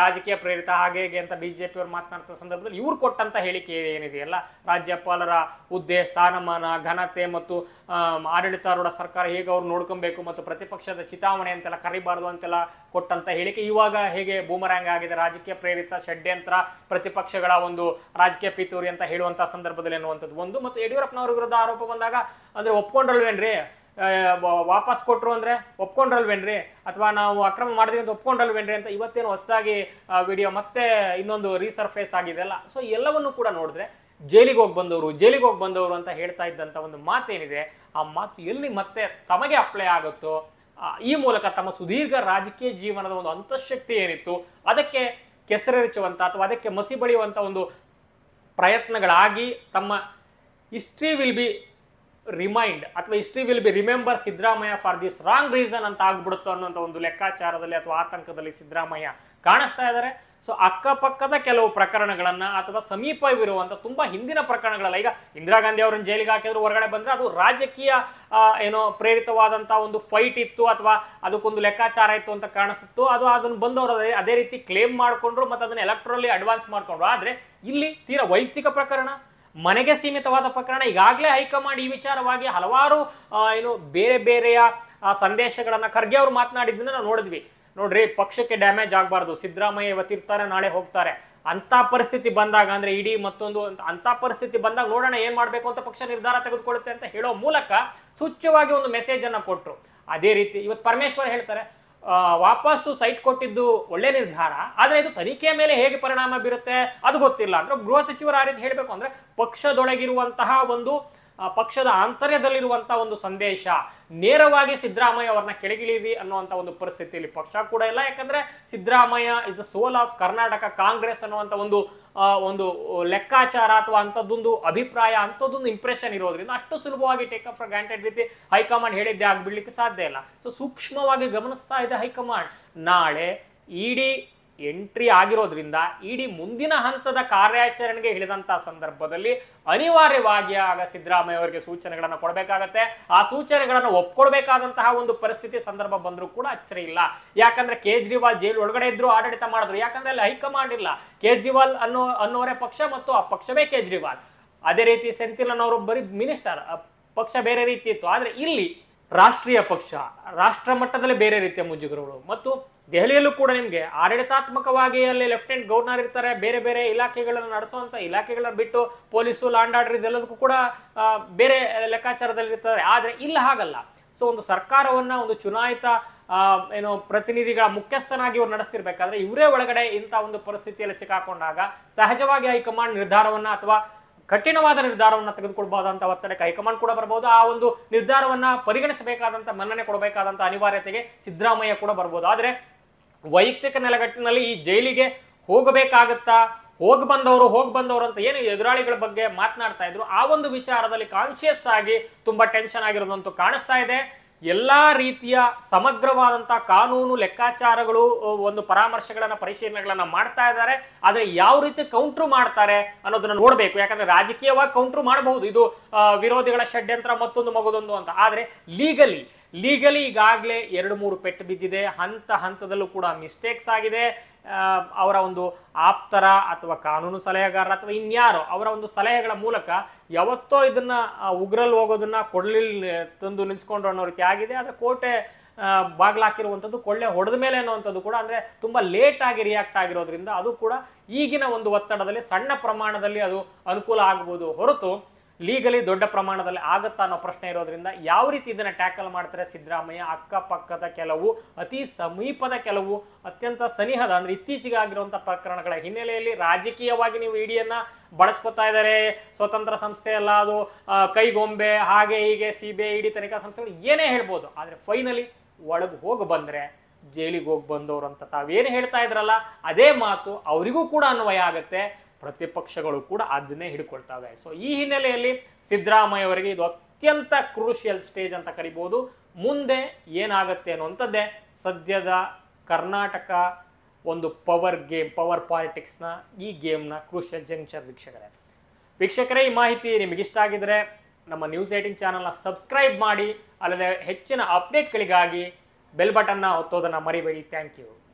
ರಾಜಕೀಯ ಪ್ರೇರಿತ ಹಾಗೆ ಹೇಗೆ ಅಂತ ಬಿ ಜೆ ಪಿಯವರು ಸಂದರ್ಭದಲ್ಲಿ ಇವ್ರು ಕೊಟ್ಟಂತ ಹೇಳಿಕೆ ಏನಿದೆಯಲ್ಲ ರಾಜ್ಯಪಾಲರ ಹುದ್ದೆ ಸ್ಥಾನಮಾನ ಘನತೆ ಮತ್ತು ಆಡಳಿತಾರೂಢ ಸರ್ಕಾರ ಹೇಗೆ ಅವ್ರು ನೋಡ್ಕೊಬೇಕು ಮತ್ತು ಪ್ರತಿಪಕ್ಷದ ಚಿತಾವಣೆ ಅಂತೆಲ್ಲ ಕರಿಬಾರದು ಅಂತೆಲ್ಲ ಕೊಟ್ಟಂತ ಹೇಳಿಕೆ ಇವಾಗ ಹೇಗೆ ಬೂಮರಾಂಗ್ ಆಗಿದೆ ರಾಜಕೀಯ ಪ್ರೇರಿತ ಷಡ್ಯಂತ್ರ ಪ್ರತಿಪಕ್ಷಗಳ ಒಂದು ರಾಜಕೀಯ ಪಿತೂರಿ ಅಂತ ಹೇಳುವಂಥ ಸಂದರ್ಭದಲ್ಲಿ ಅನ್ನುವಂಥದ್ದು ಒಂದು ಮತ್ತು ಯಡಿಯೂರಪ್ಪನವರ ವಿರುದ್ಧ ಆರೋಪ ಬಂದಾಗ ಅಂದ್ರೆ ಒಪ್ಕೊಂಡ್ರಲ್ವೇನ್ರಿ ವಾಪಸ್ ಕೊಟ್ಟರು ಅಂದರೆ ಒಪ್ಕೊಂಡ್ರಲ್ವೇನ್ರಿ ಅಥವಾ ನಾವು ಅಕ್ರಮ ಮಾಡಿದ್ವಿ ಅಂತ ಒಪ್ಕೊಂಡ್ರಲ್ವೇನ್ರಿ ಅಂತ ಇವತ್ತೇನು ಹೊಸದಾಗಿ ವಿಡಿಯೋ ಮತ್ತೆ ಇನ್ನೊಂದು ರೀಸರ್ಫೇಸ್ ಆಗಿದೆ ಅಲ್ಲ ಸೊ ಎಲ್ಲವನ್ನು ಕೂಡ ನೋಡಿದ್ರೆ ಜೈಲಿಗೆ ಹೋಗಿ ಬಂದವರು ಜೈಲಿಗೆ ಹೋಗಿ ಬಂದವರು ಅಂತ ಹೇಳ್ತಾ ಇದ್ದಂಥ ಒಂದು ಮಾತೇನಿದೆ ಆ ಮಾತು ಎಲ್ಲಿ ಮತ್ತೆ ತಮಗೆ ಅಪ್ಲೈ ಆಗುತ್ತೋ ಈ ಮೂಲಕ ತಮ್ಮ ಸುದೀರ್ಘ ರಾಜಕೀಯ ಜೀವನದ ಒಂದು ಅಂತಃಶಕ್ತಿ ಏನಿತ್ತು ಅದಕ್ಕೆ ಕೆಸರೆರಚುವಂಥ ಅಥವಾ ಅದಕ್ಕೆ ಮಸಿ ಬಳಿಯುವಂಥ ಒಂದು ಪ್ರಯತ್ನಗಳಾಗಿ ತಮ್ಮ ಹಿಸ್ಟ್ರಿ ವಿಲ್ ಬಿ ರಿಮೈಂಡ್ ಅಥವಾ history will be remember Siddaramaiah for this wrong reason ಅಂತ ಆಗ್ಬಿಡುತ್ತೋ ಅನ್ನೋಂಥ ಒಂದು ಲೆಕ್ಕಾಚಾರದಲ್ಲಿ ಅಥವಾ ಆತಂಕದಲ್ಲಿ ಸಿದ್ದರಾಮಯ್ಯ ಕಾಣಿಸ್ತಾ ಇದ್ದಾರೆ ಸೊ ಅಕ್ಕಪಕ್ಕದ ಕೆಲವು ಪ್ರಕರಣಗಳನ್ನು ಅಥವಾ ಸಮೀಪವಿರುವಂಥ ತುಂಬ ಹಿಂದಿನ ಪ್ರಕರಣಗಳಲ್ಲ ಈಗ ಇಂದಿರಾ ಗಾಂಧಿ ಅವರನ್ನು ಜೈಲಿಗೆ ಹಾಕಿದ್ರು ಹೊರಗಡೆ ಬಂದರೆ ಅದು ರಾಜಕೀಯ ಏನೋ ಪ್ರೇರಿತವಾದಂಥ ಒಂದು ಫೈಟ್ ಇತ್ತು ಅಥವಾ ಅದಕ್ಕೊಂದು ಲೆಕ್ಕಾಚಾರ ಇತ್ತು ಅಂತ ಕಾಣಿಸುತ್ತು ಅದು ಅದನ್ನು ಬಂದವರು ಅದೇ ಅದೇ ರೀತಿ ಕ್ಲೇಮ್ ಮಾಡಿಕೊಂಡ್ರು ಮತ್ತು ಅದನ್ನು ಎಲೆಕ್ಟ್ರಲ್ಲಿ ಅಡ್ವಾನ್ಸ್ ಮಾಡಿಕೊಂಡ್ರು ಆದರೆ ಇಲ್ಲಿ ತೀರಾ ವೈಯಕ್ತಿಕ ಪ್ರಕರಣ ಮನೆಗೆ ಸೀಮಿತವಾದ ಪ್ರಕರಣ ಈಗಾಗಲೇ ಹೈಕಮಾಂಡ್ ಈ ವಿಚಾರವಾಗಿ ಹಲವಾರು ಏನು ಬೇರೆ ಬೇರೆಯ ಸಂದೇಶಗಳನ್ನು ಖರ್ಗೆ ಅವರು ಮಾತನಾಡಿದ್ದನ್ನು ನಾವು ನೋಡಿದ್ವಿ ನೋಡ್ರಿ ಪಕ್ಷಕ್ಕೆ ಡ್ಯಾಮೇಜ್ ಆಗಬಾರ್ದು ಸಿದ್ದರಾಮಯ್ಯ ಇವತ್ತಿರ್ತಾರೆ ನಾಳೆ ಹೋಗ್ತಾರೆ ಅಂಥ ಪರಿಸ್ಥಿತಿ ಬಂದಾಗ ಅಂದರೆ ಇಡೀ ಮತ್ತೊಂದು ಅಂಥ ಪರಿಸ್ಥಿತಿ ಬಂದಾಗ ನೋಡೋಣ ಏನು ಮಾಡಬೇಕು ಅಂತ ಪಕ್ಷ ನಿರ್ಧಾರ ತೆಗೆದುಕೊಳ್ಳುತ್ತೆ ಅಂತ ಹೇಳೋ ಮೂಲಕ ಸೂಚ್ಯವಾಗಿ ಒಂದು ಮೆಸೇಜನ್ನು ಕೊಟ್ಟರು ಅದೇ ರೀತಿ ಇವತ್ತು ಪರಮೇಶ್ವರ್ ಹೇಳ್ತಾರೆ ವಾಪಸ್ಸು ಸೈಟ್ ಕೊಟ್ಟಿದ್ದು ಒಳ್ಳೆ ನಿರ್ಧಾರ ಆದರೆ ಇದು ತನಿಖೆಯ ಮೇಲೆ ಹೇಗೆ ಪರಿಣಾಮ ಬೀರುತ್ತೆ ಅದು ಗೊತ್ತಿಲ್ಲ ಅಂದ್ರೆ ಗೃಹ ಸಚಿವರು ಆ ರೀತಿ ಹೇಳಬೇಕು ಅಂದ್ರೆ ಪಕ್ಷದೊಳಗಿರುವಂತಹ ಒಂದು ಪಕ್ಷದ ಆಂತರ್ಯದಲ್ಲಿರುವಂತಹ ಒಂದು ಸಂದೇಶ ನೇರವಾಗಿ ಸಿದ್ದರಾಮಯ್ಯ ಅವರನ್ನ ಕೆಳಗಿಳಿದಿ ಅನ್ನುವಂಥ ಒಂದು ಪರಿಸ್ಥಿತಿಯಲ್ಲಿ ಪಕ್ಷ ಕೂಡ ಇಲ್ಲ ಯಾಕಂದ್ರೆ Siddaramaiah is the soul of Karnataka Congress ಅನ್ನುವಂಥ ಒಂದು ಒಂದು ಲೆಕ್ಕಾಚಾರ ಅಥವಾ ಅಂಥದ್ದೊಂದು ಅಭಿಪ್ರಾಯ ಅಂಥದ್ದೊಂದು ಇಂಪ್ರೆಷನ್ ಇರೋದ್ರಿಂದ ಅಷ್ಟು ಸುಲಭವಾಗಿ ಟೇಕ್ ಅಪ್ ಫಾರ್ ಗ್ರಾಂಟೆಡ್ ರೀತಿ ಹೈಕಮಾಂಡ್ ಹೇಳಿದ್ದೆ ಆಗ್ಬಿಡ್ಲಿಕ್ಕೆ ಸಾಧ್ಯ ಇಲ್ಲ ಸೊ ಸೂಕ್ಷ್ಮವಾಗಿ ಗಮನಿಸ್ತಾ ಇದೆ ಹೈಕಮಾಂಡ್ ನಾಳೆ ಇಡೀ ಎಂಟ್ರಿ ಆಗಿರೋದ್ರಿಂದ ಇಡೀ ಮುಂದಿನ ಹಂತದ ಕಾರ್ಯಾಚರಣೆಗೆ ಇಳಿದಂತಹ ಸಂದರ್ಭದಲ್ಲಿ ಅನಿವಾರ್ಯವಾಗಿ ಆಗ ಸಿದ್ದರಾಮಯ್ಯ ಅವರಿಗೆ ಸೂಚನೆಗಳನ್ನು ಕೊಡಬೇಕಾಗತ್ತೆ ಆ ಸೂಚನೆಗಳನ್ನು ಒಪ್ಕೊಡ್ಬೇಕಾದಂತಹ ಒಂದು ಪರಿಸ್ಥಿತಿ ಸಂದರ್ಭ ಬಂದರೂ ಕೂಡ ಅಚ್ಚರಿ ಇಲ್ಲ ಯಾಕಂದ್ರೆ ಕೇಜ್ರಿವಾಲ್ ಜೈಲು ಒಳಗಡೆ ಇದ್ರು ಆಡಳಿತ ಮಾಡಿದ್ರು ಯಾಕಂದ್ರೆ ಅಲ್ಲಿ ಹೈಕಮಾಂಡ್ ಇಲ್ಲ ಕೇಜ್ರಿವಾಲ್ ಅನ್ನೋ ಅನ್ನೋರೇ ಪಕ್ಷ ಮತ್ತು ಆ ಪಕ್ಷವೇ ಕೇಜ್ರಿವಾಲ್ ಅದೇ ರೀತಿ ಸೆಂಥಿಲ್ ಅನ್ನೋರು ಬರೀ ಮಿನಿಸ್ಟರ್ ಪಕ್ಷ ಬೇರೆ ರೀತಿ ಇತ್ತು ಆದರೆ ಇಲ್ಲಿ ರಾಷ್ಟ್ರೀಯ ಪಕ್ಷ ರಾಷ್ಟ್ರ ಮಟ್ಟದಲ್ಲಿ ಬೇರೆ ರೀತಿಯ ಮುಜುಗರಗಳು ಮತ್ತು ದೆಹಲಿಯಲ್ಲೂ ಕೂಡ ನಿಮಗೆ ಆಡಳಿತಾತ್ಮಕವಾಗಿ ಅಲ್ಲಿ ಲೆಫ್ಟಿನೆಂಟ್ ಗವರ್ನರ್ ಇರ್ತಾರೆ ಬೇರೆ ಬೇರೆ ಇಲಾಖೆಗಳನ್ನು ನಡೆಸುವಂಥ ಇಲಾಖೆಗಳನ್ನು ಬಿಟ್ಟು ಪೊಲೀಸು ಲ್ಯಾಂಡ್ ಆರ್ಡರ್ ಇದೆಲ್ಲದಕ್ಕೂ ಕೂಡ ಬೇರೆ ಲೆಕ್ಕಾಚಾರದಲ್ಲಿ ಇರ್ತಾರೆ ಆದರೆ ಇಲ್ಲ ಹಾಗಲ್ಲ ಸೊ ಒಂದು ಸರ್ಕಾರವನ್ನು ಒಂದು ಚುನಾಯಿತ ಏನು ಪ್ರತಿನಿಧಿಗಳ ಮುಖ್ಯಸ್ಥನಾಗಿ ಇವರು ನಡೆಸ್ತಿರ್ಬೇಕಾದ್ರೆ ಇವರೇ ಒಳಗಡೆ ಇಂಥ ಒಂದು ಪರಿಸ್ಥಿತಿಯಲ್ಲಿ ಸಿಕ್ಕಾಕೊಂಡಾಗ ಸಹಜವಾಗಿ ಹೈಕಮಾಂಡ್ ನಿರ್ಧಾರವನ್ನು ಅಥವಾ ಕಠಿಣವಾದ ನಿರ್ಧಾರವನ್ನು ತೆಗೆದುಕೊಳ್ಬಹುದಂತ ಒತ್ತಡಕ್ಕೆ ಹೈಕಮಾಂಡ್ ಕೂಡ ಬರಬಹುದು ಆ ಒಂದು ನಿರ್ಧಾರವನ್ನು ಪರಿಗಣಿಸಬೇಕಾದಂಥ ಮನ್ನಣೆ ಕೊಡಬೇಕಾದಂಥ ಅನಿವಾರ್ಯತೆಗೆ ಸಿದ್ದರಾಮಯ್ಯ ಕೂಡ ಬರ್ಬೋದು ಆದರೆ ವೈಯಕ್ತಿಕ ನೆಲೆಗಟ್ಟಿನಲ್ಲಿ ಈ ಜೈಲಿಗೆ ಹೋಗಬೇಕಾಗತ್ತಾ ಹೋಗಿ ಬಂದವರು ಹೋಗಿ ಬಂದವರು ಅಂತ ಏನು ಎದುರಾಳಿಗಳ ಬಗ್ಗೆ ಮಾತನಾಡ್ತಾ ಇದ್ರು ಆ ಒಂದು ವಿಚಾರದಲ್ಲಿ ಕಾನ್ಶಿಯಸ್ ಆಗಿ ತುಂಬಾ ಟೆನ್ಷನ್ ಆಗಿರೋದಂತೂ ಕಾಣಿಸ್ತಾ ಇದೆ ಎಲ್ಲ ರೀತಿಯ ಸಮಗ್ರವಾದಂತಹ ಕಾನೂನು ಲೆಕ್ಕಾಚಾರಗಳು ಒಂದು ಪರಾಮರ್ಶೆಗಳನ್ನ ಪರಿಶೀಲನೆಗಳನ್ನ ಮಾಡ್ತಾ ಇದ್ದಾರೆ ಆದರೆ ಯಾವ ರೀತಿ ಕೌಂಟ್ರು ಮಾಡ್ತಾರೆ ಅನ್ನೋದನ್ನ ನೋಡಬೇಕು ಯಾಕಂದ್ರೆ ರಾಜಕೀಯವಾಗಿ ಕೌಂಟ್ರು ಮಾಡಬಹುದು ಇದು ವಿರೋಧಿಗಳ ಷಡ್ಯಂತ್ರ ಮತ್ತೊಂದು ಮಗದೊಂದು ಅಂತ ಆದರೆ ಲೀಗಲಿ ಲೀಗಲಿ ಈಗಾಗಲೇ ಎರಡು ಮೂರು ಪೆಟ್ಟು ಬಿದ್ದಿದೆ ಹಂತ ಹಂತದಲ್ಲೂ ಕೂಡ ಮಿಸ್ಟೇಕ್ಸ್ ಆಗಿದೆ ಅವರ ಒಂದು ಆಪ್ತರ ಅಥವಾ ಕಾನೂನು ಸಲಹೆಗಾರ ಅಥವಾ ಇನ್ಯಾರೋ ಅವರ ಒಂದು ಸಲಹೆಗಳ ಮೂಲಕ ಯಾವತ್ತೋ ಇದನ್ನು ಉಗ್ರಲ್ಲಿ ಹೋಗೋದನ್ನ ಕೊಡಲಿಲ್ಲ ತಂದು ನಿಲ್ಸ್ಕೊಂಡ್ರು ಅನ್ನೋ ರೀತಿ ಆಗಿದೆ ಆದರೆ ಕೋಟೆ ಬಾಗ್ಲಾಕಿರುವಂಥದ್ದು ಕೊಳ್ಳೆ ಹೊಡೆದ ಮೇಲೆ ಅನ್ನುವಂಥದ್ದು ಕೂಡ ಅಂದರೆ ತುಂಬ ಆಗಿ ರಿಯಾಕ್ಟ್ ಆಗಿರೋದ್ರಿಂದ ಅದು ಕೂಡ ಈಗಿನ ಒಂದು ಒತ್ತಡದಲ್ಲಿ ಸಣ್ಣ ಪ್ರಮಾಣದಲ್ಲಿ ಅದು ಅನುಕೂಲ ಆಗ್ಬೋದು ಹೊರತು ಲೀಗಲಿ ದೊಡ್ಡ ಪ್ರಮಾಣದಲ್ಲಿ ಆಗುತ್ತಾ ಅನ್ನೋ ಪ್ರಶ್ನೆ ಇರೋದ್ರಿಂದ ಯಾವ ರೀತಿ ಇದನ್ನು ಟ್ಯಾಕಲ್ ಮಾಡ್ತಾರೆ ಸಿದ್ದರಾಮಯ್ಯ ಅಕ್ಕಪಕ್ಕದ ಕೆಲವು ಅತಿ ಸಮೀಪದ ಕೆಲವು ಅತ್ಯಂತ ಸನಿಹದ ಅಂದರೆ ಇತ್ತೀಚೆಗೆ ಆಗಿರುವಂಥ ಪ್ರಕರಣಗಳ ಹಿನ್ನೆಲೆಯಲ್ಲಿ ರಾಜಕೀಯವಾಗಿ ನೀವು ಇಡಿಯನ್ನು ಬಳಸ್ಕೊತಾ ಇದ್ದಾರೆ ಸ್ವತಂತ್ರ ಸಂಸ್ಥೆ ಅಲ್ಲ ಅದು ಕೈಗೊಂಬೆ ಹಾಗೆ ಹೀಗೆ ಸಿ ಬಿ ಐ ಇಡಿ ತನಿಖಾ ಸಂಸ್ಥೆಗಳು ಏನೇ ಹೇಳ್ಬೋದು ಆದರೆ ಫೈನಲಿ ಒಳಗೆ ಹೋಗಿ ಬಂದರೆ ಜೈಲಿಗೆ ಹೋಗಿ ಬಂದವರು ಅಂತ ತಾವೇನು ಹೇಳ್ತಾ ಇದ್ರಲ್ಲ ಅದೇ ಮಾತು ಅವರಿಗೂ ಕೂಡ ಅನ್ವಯ ಆಗುತ್ತೆ ಪ್ರತಿಪಕ್ಷಗಳು ಕೂಡ ಅದನ್ನೇ ಹಿಡ್ಕೊಳ್ತಾವೆ ಸೊ ಈ ಹಿನ್ನೆಲೆಯಲ್ಲಿ ಸಿದ್ದರಾಮಯ್ಯ ಅವರಿಗೆ ಇದು ಅತ್ಯಂತ ಕ್ರೂಷಿಯಲ್ ಸ್ಟೇಜ್ ಅಂತ ಕರಿಬೋದು ಮುಂದೆ ಏನಾಗುತ್ತೆ ಅನ್ನುವಂಥದ್ದೇ ಸದ್ಯದ ಕರ್ನಾಟಕ ಒಂದು ಪವರ್ ಗೇಮ್ ಪವರ್ ಪಾಲಿಟಿಕ್ಸ್ನ ಈ ಗೇಮ್ನ ಕ್ರೂಷಿಯಲ್ ಜಂಕ್ಷನ್ ವೀಕ್ಷಕರೇ ವೀಕ್ಷಕರೇ ಈ ಮಾಹಿತಿ ನಿಮಗಿಷ್ಟ ಆಗಿದ್ರೆ ನಮ್ಮ ನ್ಯೂಸ್ ಏಟಿಂಗ್ ಚಾನಲ್ನ ಸಬ್ಸ್ಕ್ರೈಬ್ ಮಾಡಿ ಅಲ್ಲದೆ ಹೆಚ್ಚಿನ ಅಪ್ಡೇಟ್ಗಳಿಗಾಗಿ ಬೆಲ್ ಬಟನ್ನ ಒತ್ತೋದನ್ನು ಮರಿಬೇಡಿ ಥ್ಯಾಂಕ್ ಯು